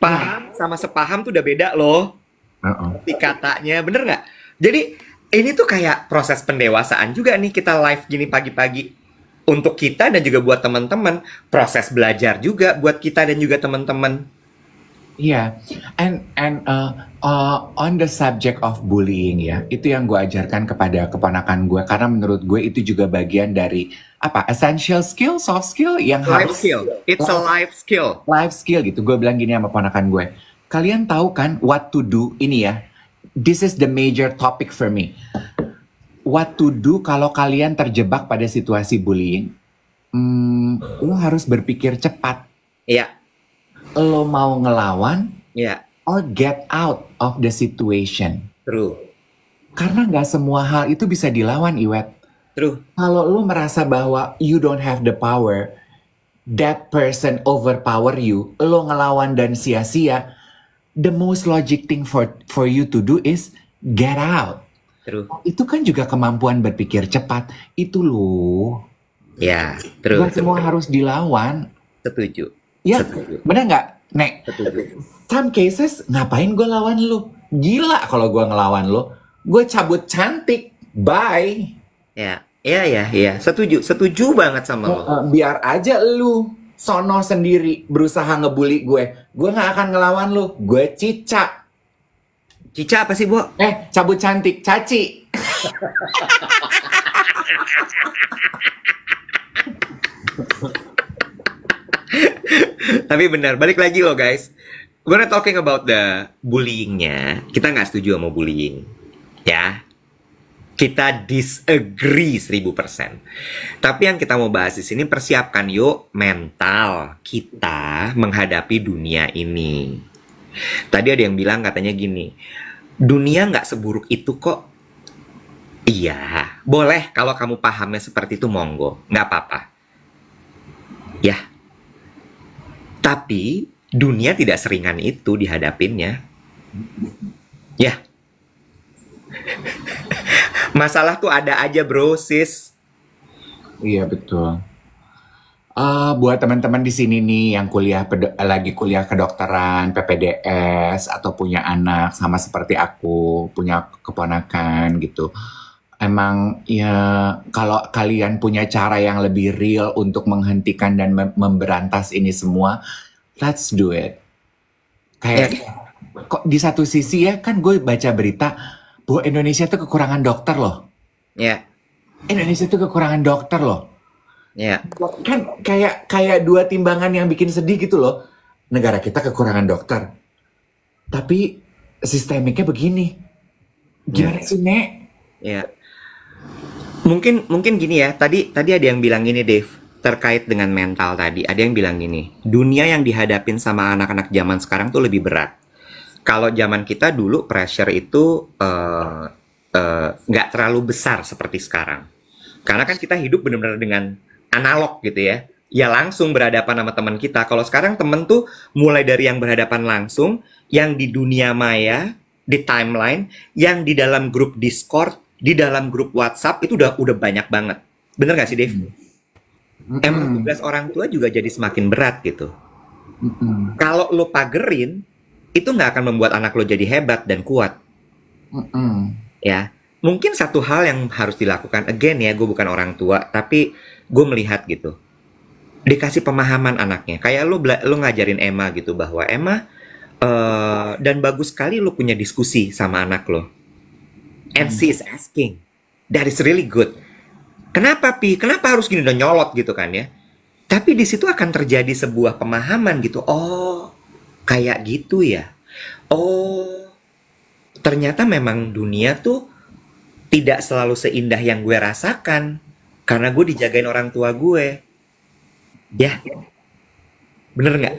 Paham sama sepaham tuh udah beda loh. Uh-uh. katanya, bener nggak? Jadi ini tuh kayak proses pendewasaan juga nih kita live gini pagi-pagi untuk kita dan juga buat teman-teman proses belajar juga buat kita dan juga teman-teman Iya, yeah. and and uh, uh, on the subject of bullying ya, itu yang gue ajarkan kepada keponakan gue karena menurut gue itu juga bagian dari apa essential skill, soft skill yang life harus skill. It's life, a life skill. Life skill gitu. Gue bilang gini sama keponakan gue, kalian tahu kan what to do ini ya? This is the major topic for me. What to do kalau kalian terjebak pada situasi bullying? Hmm, lo harus berpikir cepat. Iya. Yeah lo mau ngelawan yeah. or get out of the situation. True. Karena nggak semua hal itu bisa dilawan, Iwet. True. Kalau lo merasa bahwa you don't have the power, that person overpower you, lo ngelawan dan sia-sia, the most logic thing for for you to do is get out. True. Itu kan juga kemampuan berpikir cepat. Itu lo. Ya, True. Gak semua harus dilawan. Setuju. Iya, bener nggak, Nek? Some cases ngapain gue lawan lu? Gila kalau gue ngelawan lu, gue cabut cantik, bye. Ya, ya, ya, ya. Setuju, setuju banget sama lo. Eh, biar aja lu sono sendiri berusaha ngebully gue, gue nggak akan ngelawan lu. Gue cicak. Cica apa sih, Bu? Eh, cabut cantik, caci. Tapi benar, balik lagi loh guys. We're not talking about the bullyingnya. Kita nggak setuju sama bullying, ya. Kita disagree seribu persen Tapi yang kita mau bahas di sini persiapkan yuk mental kita menghadapi dunia ini. Tadi ada yang bilang katanya gini, dunia nggak seburuk itu kok. Iya, boleh kalau kamu pahamnya seperti itu monggo, nggak apa-apa. Ya, tapi dunia tidak seringan itu dihadapinnya. Ya. Masalah tuh ada aja bro, sis. Iya, betul. Uh, buat teman-teman di sini nih yang kuliah lagi kuliah kedokteran, PPDS atau punya anak sama seperti aku, punya keponakan gitu emang ya kalau kalian punya cara yang lebih real untuk menghentikan dan memberantas ini semua, let's do it. Kayak yeah. kok di satu sisi ya kan gue baca berita bahwa Indonesia tuh kekurangan dokter loh. Ya. Yeah. Indonesia tuh kekurangan dokter loh. Ya. Yeah. Kan kayak kayak dua timbangan yang bikin sedih gitu loh. Negara kita kekurangan dokter. Tapi sistemiknya begini. Gimana yeah. sih, Nek? Ya. Yeah Mungkin mungkin gini ya. Tadi tadi ada yang bilang gini, Dave terkait dengan mental tadi. Ada yang bilang gini, dunia yang dihadapin sama anak-anak zaman sekarang tuh lebih berat. Kalau zaman kita dulu pressure itu eh, eh, nggak uh, uh, terlalu besar seperti sekarang. Karena kan kita hidup benar-benar dengan analog gitu ya. Ya langsung berhadapan sama teman kita. Kalau sekarang temen tuh mulai dari yang berhadapan langsung, yang di dunia maya, di timeline, yang di dalam grup Discord, di dalam grup WhatsApp itu udah udah banyak banget. Bener gak sih, Dave? Mm-hmm. Emang hmm. tugas orang tua juga jadi semakin berat gitu. Mm-hmm. Kalau lo pagerin, itu nggak akan membuat anak lo jadi hebat dan kuat. Mm-hmm. Ya, mungkin satu hal yang harus dilakukan again ya, gue bukan orang tua, tapi gue melihat gitu. Dikasih pemahaman anaknya. Kayak lo lo ngajarin Emma gitu bahwa Emma uh, dan bagus sekali lo punya diskusi sama anak lo and she is asking that is really good kenapa pi kenapa harus gini udah nyolot gitu kan ya tapi di situ akan terjadi sebuah pemahaman gitu oh kayak gitu ya oh ternyata memang dunia tuh tidak selalu seindah yang gue rasakan karena gue dijagain orang tua gue ya bener nggak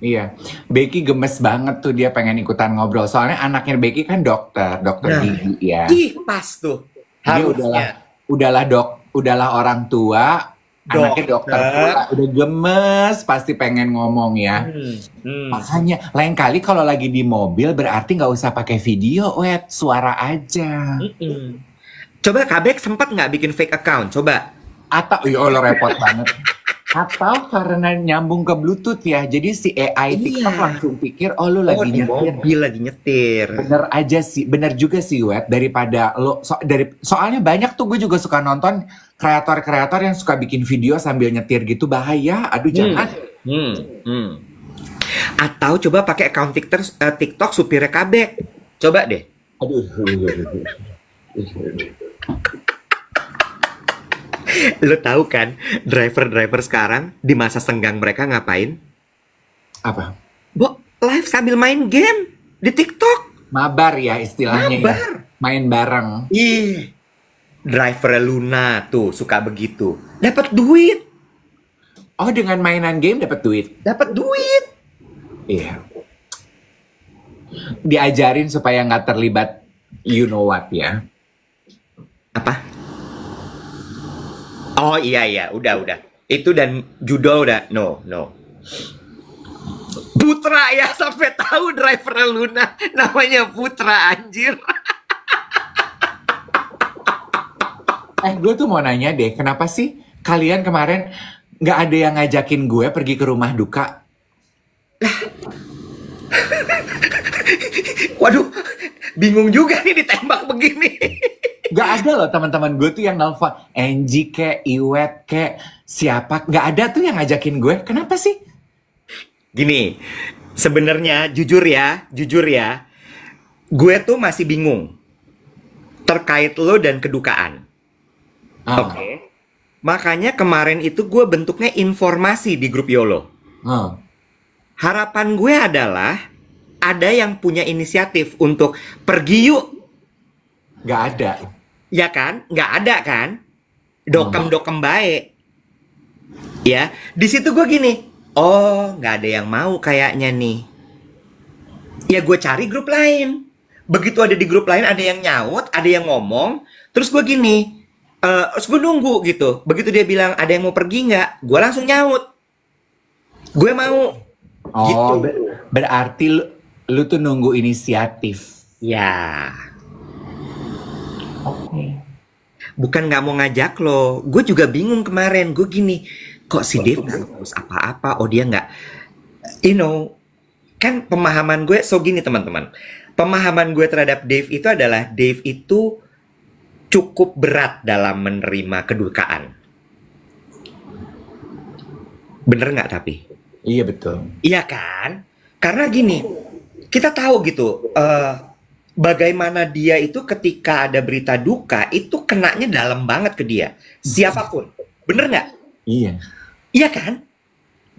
Iya, Becky gemes banget tuh dia pengen ikutan ngobrol. Soalnya anaknya Becky kan dokter, dokter nah, gigi ya. Ih, pas tuh. Dia udahlah, udahlah dok, udahlah orang tua, dokter. anaknya dokter pula, udah gemes, pasti pengen ngomong ya. Hmm, hmm. Makanya lain kali kalau lagi di mobil berarti nggak usah pakai video, web suara aja. Mm -mm. Coba Kabek sempat nggak bikin fake account? Coba. Atau, iya lo repot banget atau karena nyambung ke Bluetooth ya, jadi si AI iya. TikTok langsung pikir, oh lu lagi oh, nyetir, mobil lagi nyetir. Bener aja sih, bener juga sih web daripada lo so, dari soalnya banyak tuh gue juga suka nonton kreator-kreator yang suka bikin video sambil nyetir gitu bahaya, aduh hmm. jangan. Hmm. Hmm. Atau coba pakai account eh, TikTok, uh, TikTok supirnya KB coba deh. Aduh. Lo tahu kan, driver-driver sekarang di masa senggang mereka ngapain? Apa? Bo, live sambil main game di TikTok. Mabar ya istilahnya ya. Mabar. ya. Main bareng. Ih. Driver Luna tuh suka begitu. Dapat duit. Oh, dengan mainan game dapat duit. Dapat duit. Iya. Diajarin supaya nggak terlibat you know what ya. Apa? Oh iya iya, udah udah. Itu dan judul udah no no. Putra ya sampai tahu driver Luna namanya Putra anjir. eh gue tuh mau nanya deh, kenapa sih kalian kemarin nggak ada yang ngajakin gue pergi ke rumah duka? Waduh, bingung juga nih ditembak begini. Gak ada loh teman-teman gue tuh yang nelfon Angie ke Iwet ke siapa. Gak ada tuh yang ngajakin gue. Kenapa sih? Gini, sebenarnya jujur ya, jujur ya. Gue tuh masih bingung terkait lo dan kedukaan. Ah. Oke. Okay. Makanya kemarin itu gue bentuknya informasi di grup Yolo. Ah. Harapan gue adalah ada yang punya inisiatif untuk pergi yuk. Gak ada ya kan nggak ada kan dokem dokem baik ya di situ gue gini oh nggak ada yang mau kayaknya nih ya gue cari grup lain begitu ada di grup lain ada yang nyaut ada yang ngomong terus gue gini uh, terus gue nunggu gitu begitu dia bilang ada yang mau pergi nggak gue langsung nyaut gue mau oh gitu. ber berarti lu, lu tuh nunggu inisiatif ya Bukan nggak mau ngajak lo, gue juga bingung kemarin. Gue gini, kok si Dave nggak ngurus apa-apa? Oh dia nggak, you know, kan pemahaman gue so gini teman-teman. Pemahaman gue terhadap Dave itu adalah Dave itu cukup berat dalam menerima kedukaan. Bener nggak tapi? Iya betul. Iya kan? Karena gini, kita tahu gitu. Uh, bagaimana dia itu ketika ada berita duka itu kenanya dalam banget ke dia siapapun bener nggak iya iya kan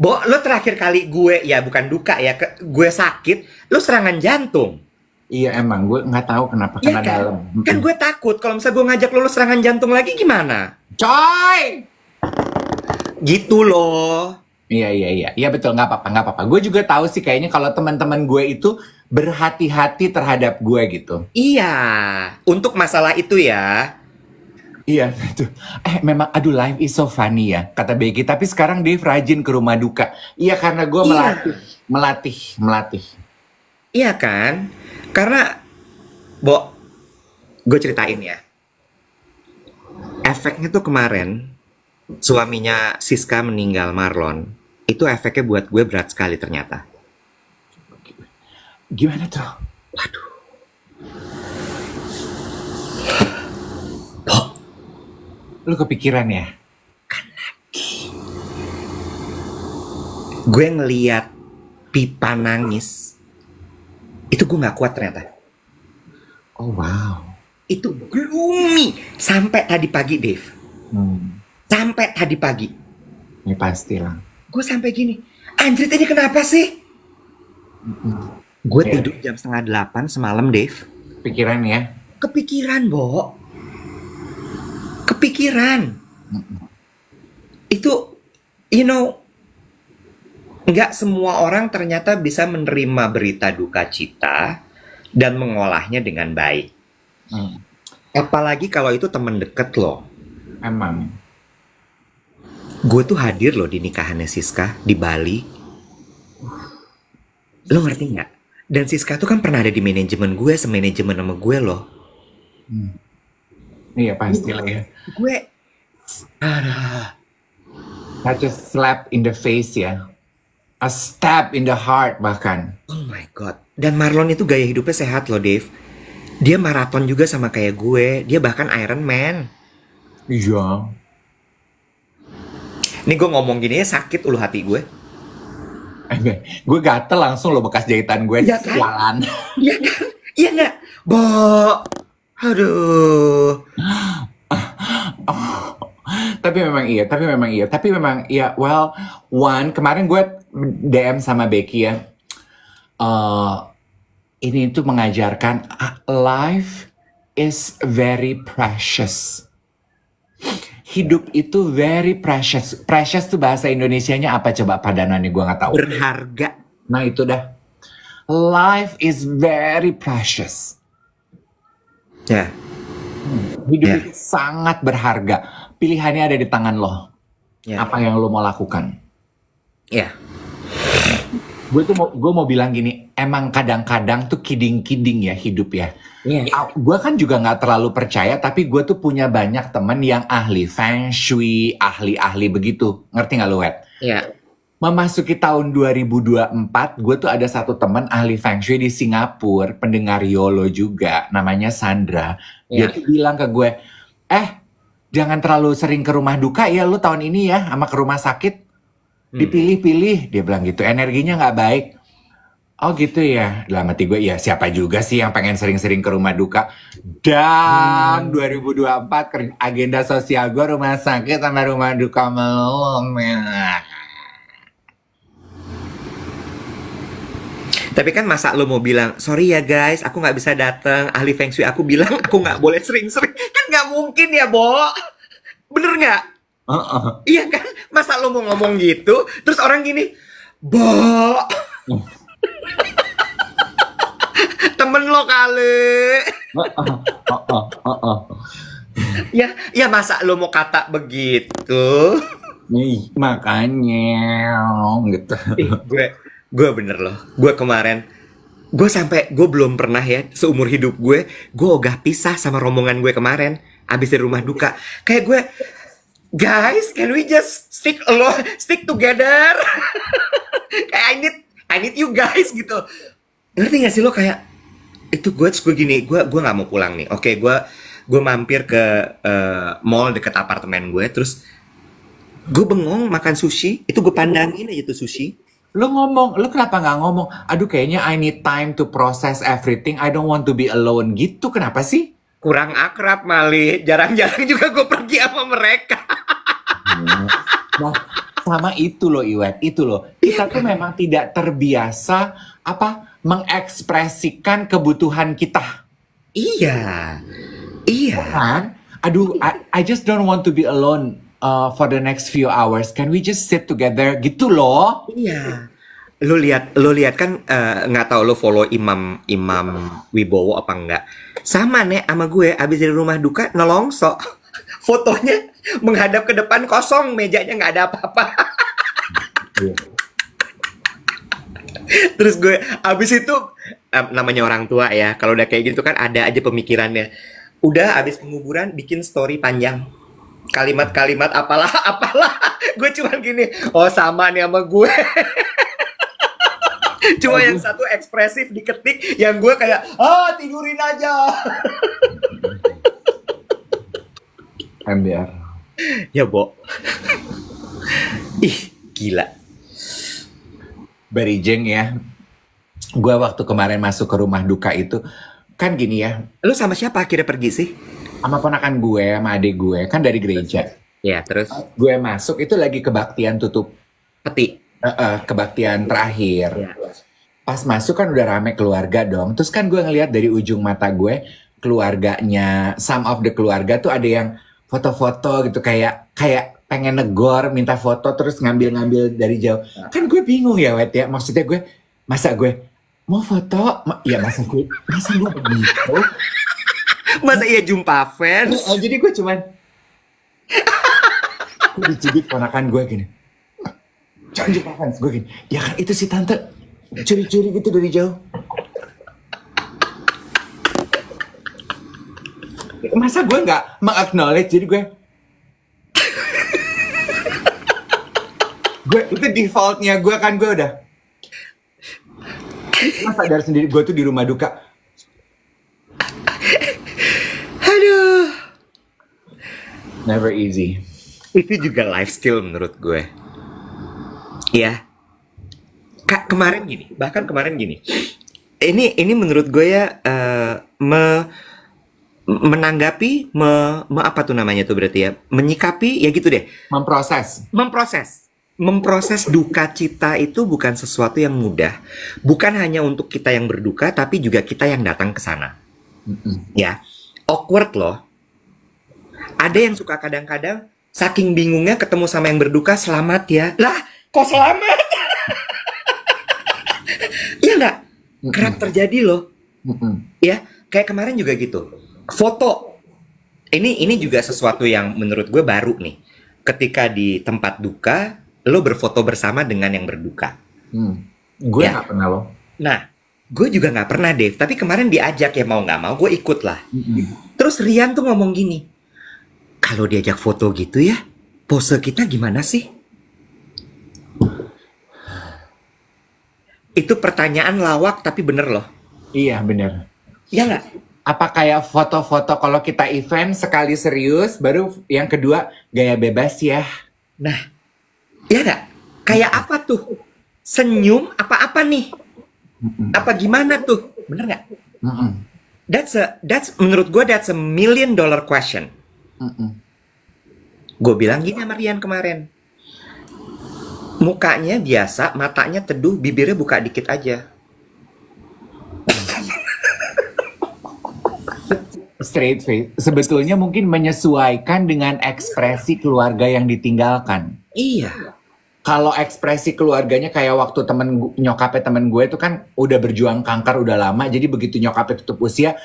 Bo, lo terakhir kali gue ya bukan duka ya ke, gue sakit lo serangan jantung iya emang gue nggak tahu kenapa iya kena kan? dalam kan gue takut kalau misalnya gue ngajak lo, lo serangan jantung lagi gimana coy gitu loh iya iya iya iya betul nggak apa-apa nggak apa-apa gue juga tahu sih kayaknya kalau teman-teman gue itu berhati-hati terhadap gue gitu. Iya, untuk masalah itu ya. Iya, itu. Eh, memang, aduh, life is so funny ya, kata Becky. Tapi sekarang Dave rajin ke rumah duka. Iya, karena gue iya. melatih, melatih, melatih. Iya kan? Karena, Bo, gue ceritain ya. Efeknya tuh kemarin, suaminya Siska meninggal Marlon, itu efeknya buat gue berat sekali ternyata Gimana tuh? Waduh. Pok. Lu kepikiran ya? Kan lagi. Gue ngeliat pipa nangis. Itu gue gak kuat ternyata. Oh wow. Itu gloomy sampai tadi pagi, Dave. Hmm. Sampai tadi pagi. Ini ya, pasti lah. Gue sampai gini, Anjrit ini kenapa sih? Mm -mm. Gue yeah. tidur jam setengah delapan semalam, Dave. Pikiran ya? Kepikiran, Bo. Kepikiran. Itu, you know, nggak semua orang ternyata bisa menerima berita duka cita dan mengolahnya dengan baik. Hmm. Apalagi kalau itu teman deket loh. Emang. Gue tuh hadir loh di nikahannya Siska di Bali. Lo ngerti nggak? Dan Siska tuh kan pernah ada di manajemen gue, semanajemen sama gue loh. Hmm. Iya pasti gitu. lah ya. Gue, aduh. Such a slap in the face ya. A stab in the heart bahkan. Oh my god. Dan Marlon itu gaya hidupnya sehat loh Dave. Dia maraton juga sama kayak gue. Dia bahkan Iron Man. Iya. Nih gue ngomong gini ya sakit ulu hati gue gue gatel langsung lo bekas jahitan gue ya kan? jalan. Iya kan? Iya nggak? Bo, aduh. Tapi memang iya, tapi memang iya, tapi memang iya. Well, one kemarin gue DM sama Becky ya. Uh, ini itu mengajarkan life is very precious hidup itu very precious. Precious tuh bahasa Indonesianya apa coba padanan nih gue nggak tahu. Berharga. Nah itu dah. Life is very precious. Ya. Yeah. Hmm, hidup yeah. itu sangat berharga. Pilihannya ada di tangan lo. Yeah. Apa yang lo mau lakukan? Ya. Yeah gue tuh mau gue mau bilang gini emang kadang-kadang tuh kidding-kidding ya hidup ya yeah. Ya, gue kan juga nggak terlalu percaya tapi gue tuh punya banyak temen yang ahli feng shui ahli-ahli begitu ngerti nggak lu Wet? Yeah. memasuki tahun 2024 gue tuh ada satu temen ahli feng shui di Singapura pendengar Yolo juga namanya Sandra yeah. dia tuh bilang ke gue eh jangan terlalu sering ke rumah duka ya lu tahun ini ya sama ke rumah sakit Hmm. dipilih-pilih dia bilang gitu energinya nggak baik oh gitu ya dalam hati gue ya siapa juga sih yang pengen sering-sering ke rumah duka dan hmm. 2024 agenda sosial gue rumah sakit sama rumah duka melong Tapi kan masa lo mau bilang, sorry ya guys, aku gak bisa datang. Ahli Feng Shui aku bilang aku gak boleh sering-sering. Kan gak mungkin ya, Bo. Bener nggak? Uh -uh. Iya kan? Masa lo mau ngomong gitu? Terus orang gini, "Bo." Uh. Temen lo kali. ya, ya masa lo mau kata begitu? Nih, makanya gitu. Eh, gue gue bener loh. Gue kemarin gue sampai gue belum pernah ya seumur hidup gue gue ogah pisah sama rombongan gue kemarin abis dari rumah duka kayak gue guys, can we just stick alone, stick together? kayak I need, I need you guys gitu. Ngerti gak sih lo kayak itu gue gue gini, gue gue nggak mau pulang nih. Oke, gue gue mampir ke uh, mall deket apartemen gue, terus gue bengong makan sushi, itu gue pandangin aja tuh sushi. Lo ngomong, lo kenapa nggak ngomong? Aduh, kayaknya I need time to process everything. I don't want to be alone gitu. Kenapa sih? kurang akrab Mali. Jarang-jarang juga gue pergi sama mereka. Nah, nah, sama itu loh Iwet, itu loh. Kita tuh memang tidak terbiasa apa mengekspresikan kebutuhan kita. Iya. Iya. Kan? Aduh, I, I just don't want to be alone uh, for the next few hours. Can we just sit together gitu loh? Iya lu lihat lu lihat kan eh, nggak uh, tahu lu follow Imam Imam Wibowo apa enggak. Sama nih sama gue abis dari rumah duka nelongso Fotonya menghadap ke depan kosong, mejanya nggak ada apa-apa. Iya. Terus gue abis itu eh, namanya orang tua ya. Kalau udah kayak gitu kan ada aja pemikirannya. Udah abis penguburan bikin story panjang. Kalimat-kalimat apalah apalah. Gue cuman gini, oh sama nih sama gue. Cuma yang satu ekspresif diketik, yang gue kayak ah tidurin aja. MDR Ya, Bo. Ih, gila. beri Jeng ya. Gue waktu kemarin masuk ke rumah duka itu, kan gini ya. Lu sama siapa akhirnya pergi sih? Sama ponakan gue, sama adik gue, kan dari gereja. Iya, terus? Gue masuk itu lagi kebaktian tutup peti uh, uh, kebaktian terakhir. Ya. Pas masuk kan udah rame keluarga dong. Terus kan gue ngelihat dari ujung mata gue keluarganya, some of the keluarga tuh ada yang foto-foto gitu kayak kayak pengen negor, minta foto terus ngambil-ngambil dari jauh. Nah. Kan gue bingung ya, Wet ya. Maksudnya gue masa gue mau foto, ma ya masa gue masa gue begitu. masa iya jumpa fans? Oh, jadi gue cuman gue dicubit ponakan gue gini Jangan jumpa fans. Gue gini, ya kan itu si tante curi-curi gitu dari jauh. Masa gue nggak mengaknowledge jadi gue gue itu defaultnya gue kan gue udah Mas sadar sendiri gue tuh di rumah duka aduh never easy itu juga life skill menurut gue ya kak kemarin gini bahkan kemarin gini ini ini menurut gue ya uh, me menanggapi me, me apa tuh namanya tuh berarti ya menyikapi ya gitu deh memproses memproses memproses duka cita itu bukan sesuatu yang mudah bukan hanya untuk kita yang berduka tapi juga kita yang datang ke sana mm -mm. ya awkward loh ada yang suka kadang-kadang saking bingungnya ketemu sama yang berduka selamat ya lah kok selamat iya nggak kerap terjadi loh ya kayak kemarin juga gitu foto ini ini juga sesuatu yang menurut gue baru nih ketika di tempat duka lo berfoto bersama dengan yang berduka hmm. gue ya. pernah lo nah gue juga nggak pernah Dave tapi kemarin diajak ya mau nggak mau gue ikut lah hmm. terus Rian tuh ngomong gini kalau diajak foto gitu ya pose kita gimana sih itu pertanyaan lawak tapi bener loh. Iya bener. Iya nggak? Apa kayak foto-foto kalau kita event sekali serius, baru yang kedua gaya bebas ya. Nah, iya nggak? Kayak apa tuh? Senyum apa-apa nih? Mm-mm. Apa gimana tuh? Bener nggak? That's a that's menurut gue that's a million dollar question. Mm Gue bilang gini sama Rian kemarin mukanya biasa, matanya teduh, bibirnya buka dikit aja. Straight face. Sebetulnya mungkin menyesuaikan dengan ekspresi keluarga yang ditinggalkan. Iya. Kalau ekspresi keluarganya kayak waktu temen nyokapnya temen gue itu kan udah berjuang kanker udah lama, jadi begitu nyokapnya tutup usia,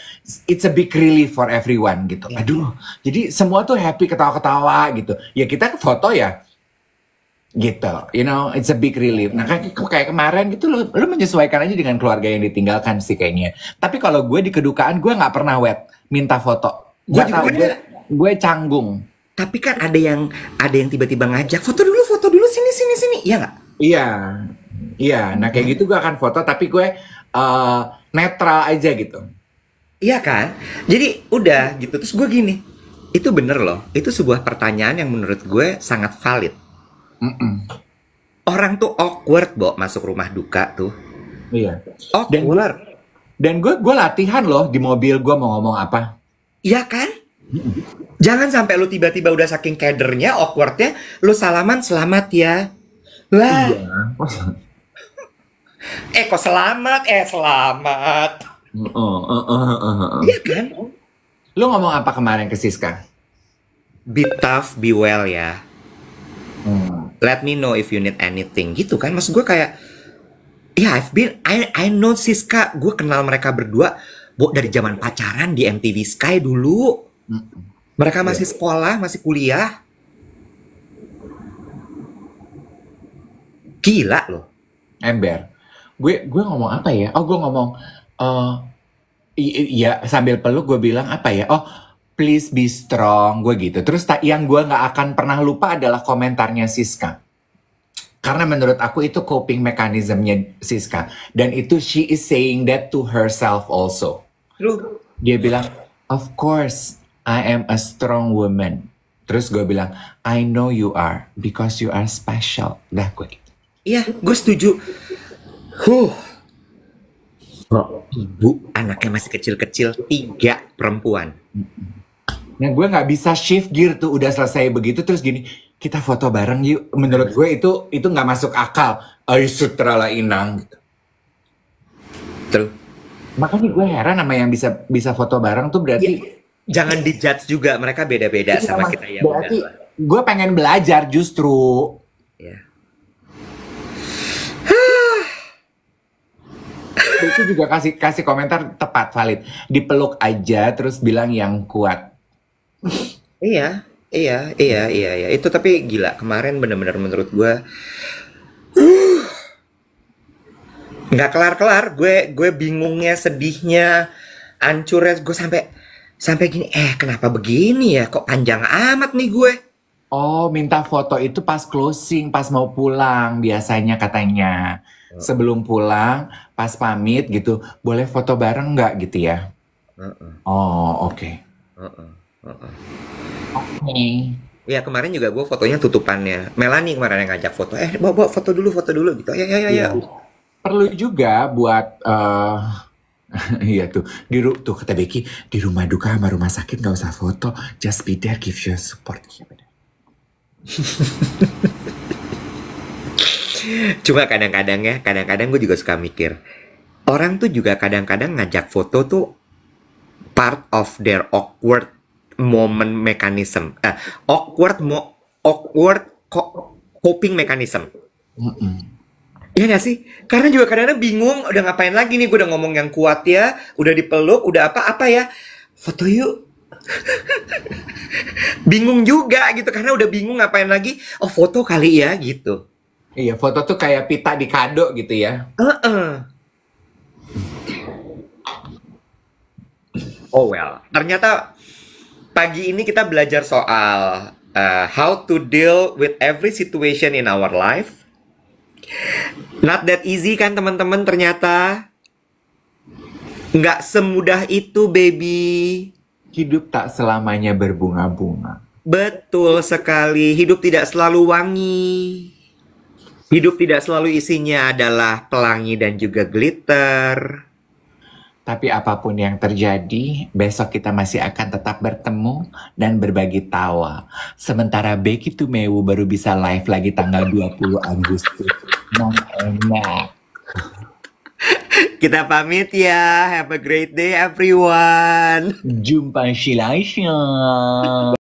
it's a big relief for everyone gitu. Iya. Aduh, jadi semua tuh happy ketawa-ketawa gitu. Ya kita foto ya, gitu, you know, it's a big relief. Nah kayak, kayak kemarin gitu, lu lo menyesuaikan aja dengan keluarga yang ditinggalkan sih kayaknya. Tapi kalau gue di kedukaan, gue nggak pernah wet minta foto. Gue juga gue, gue canggung. Tapi kan ada yang ada yang tiba-tiba ngajak foto dulu, foto dulu, sini, sini, sini, iya nggak? Iya, iya. Nah kayak gitu gue akan foto, tapi gue uh, netral aja gitu. Iya kan? Jadi udah gitu. Terus gue gini, itu bener loh. Itu sebuah pertanyaan yang menurut gue sangat valid Mm-mm. Orang tuh awkward, Bo, masuk rumah duka tuh. Iya. Awkward. Dan, dan gue gue latihan loh di mobil gue mau ngomong apa. Iya kan? Jangan sampai lu tiba-tiba udah saking kadernya, awkwardnya, lu salaman selamat ya. Lah. Iya. eh kok selamat, eh selamat. Iya oh, oh, oh, kan? Lu ngomong apa kemarin ke Siska? Be tough, be well ya let me know if you need anything gitu kan maksud gue kayak ya yeah, I've been I I know Siska gue kenal mereka berdua bu dari zaman pacaran di MTV Sky dulu mereka masih sekolah masih kuliah gila loh ember gue gue ngomong apa ya oh gue ngomong uh, iya sambil peluk gue bilang apa ya oh please be strong, gue gitu. Terus yang gue nggak akan pernah lupa adalah komentarnya Siska. Karena menurut aku itu coping mekanismenya Siska. Dan itu she is saying that to herself also. True. Dia bilang, of course I am a strong woman. Terus gue bilang, I know you are because you are special. Dah gue gitu. Iya, gue setuju. Huh. Ibu anaknya masih kecil-kecil, tiga perempuan. Nah gue nggak bisa shift gear tuh udah selesai begitu terus gini kita foto bareng yuk. Menurut gue itu itu nggak masuk akal. Ayu Sutrala Inang. Gitu. Terus Makanya gue heran sama yang bisa bisa foto bareng tuh berarti. Ya, jangan dijudge juga mereka beda-beda iya, sama, sama kita ya. Berarti gue pengen belajar justru. Ya. itu juga kasih kasih komentar tepat valid dipeluk aja terus bilang yang kuat Iya, iya, iya, iya, iya. Itu tapi gila kemarin bener-bener menurut gue nggak kelar-kelar. Gue gue bingungnya, sedihnya, ancurnya. Gue sampai sampai gini. Eh kenapa begini ya? Kok panjang amat nih gue? Oh, minta foto itu pas closing, pas mau pulang biasanya katanya. Oh. Sebelum pulang, pas pamit gitu, boleh foto bareng nggak gitu ya? Uh -uh. Oh, oke. Okay. Uh -uh. Oke. Ya kemarin juga gue fotonya tutupannya. Melani kemarin yang ngajak foto. Eh bawa, bawa foto dulu, foto dulu gitu. Ya ya ya. ya. Perlu juga buat uh, iya tuh di ru tuh kata Becky di rumah duka sama rumah sakit nggak usah foto. Just be there, give your support. Cuma kadang-kadang ya, kadang-kadang gue juga suka mikir orang tuh juga kadang-kadang ngajak foto tuh part of their awkward moment mechanism, uh, awkward mo awkward coping mechanism. Mm -mm. Iya gak sih? Karena juga kadang-kadang bingung, udah ngapain lagi nih, gue udah ngomong yang kuat ya, udah dipeluk, udah apa-apa ya, foto yuk. bingung juga gitu, karena udah bingung ngapain lagi, oh foto kali ya gitu. Iya, foto tuh kayak pita di kado gitu ya. Uh -uh. Oh well, ternyata pagi ini kita belajar soal uh, how to deal with every situation in our life. Not that easy kan teman-teman ternyata. Nggak semudah itu baby. Hidup tak selamanya berbunga-bunga. Betul sekali, hidup tidak selalu wangi. Hidup tidak selalu isinya adalah pelangi dan juga glitter. Tapi apapun yang terjadi, besok kita masih akan tetap bertemu dan berbagi tawa. Sementara Becky Tumewu baru bisa live lagi tanggal 20 Agustus. Nong nah, enak. Kita pamit ya. Have a great day everyone. Jumpa silakan.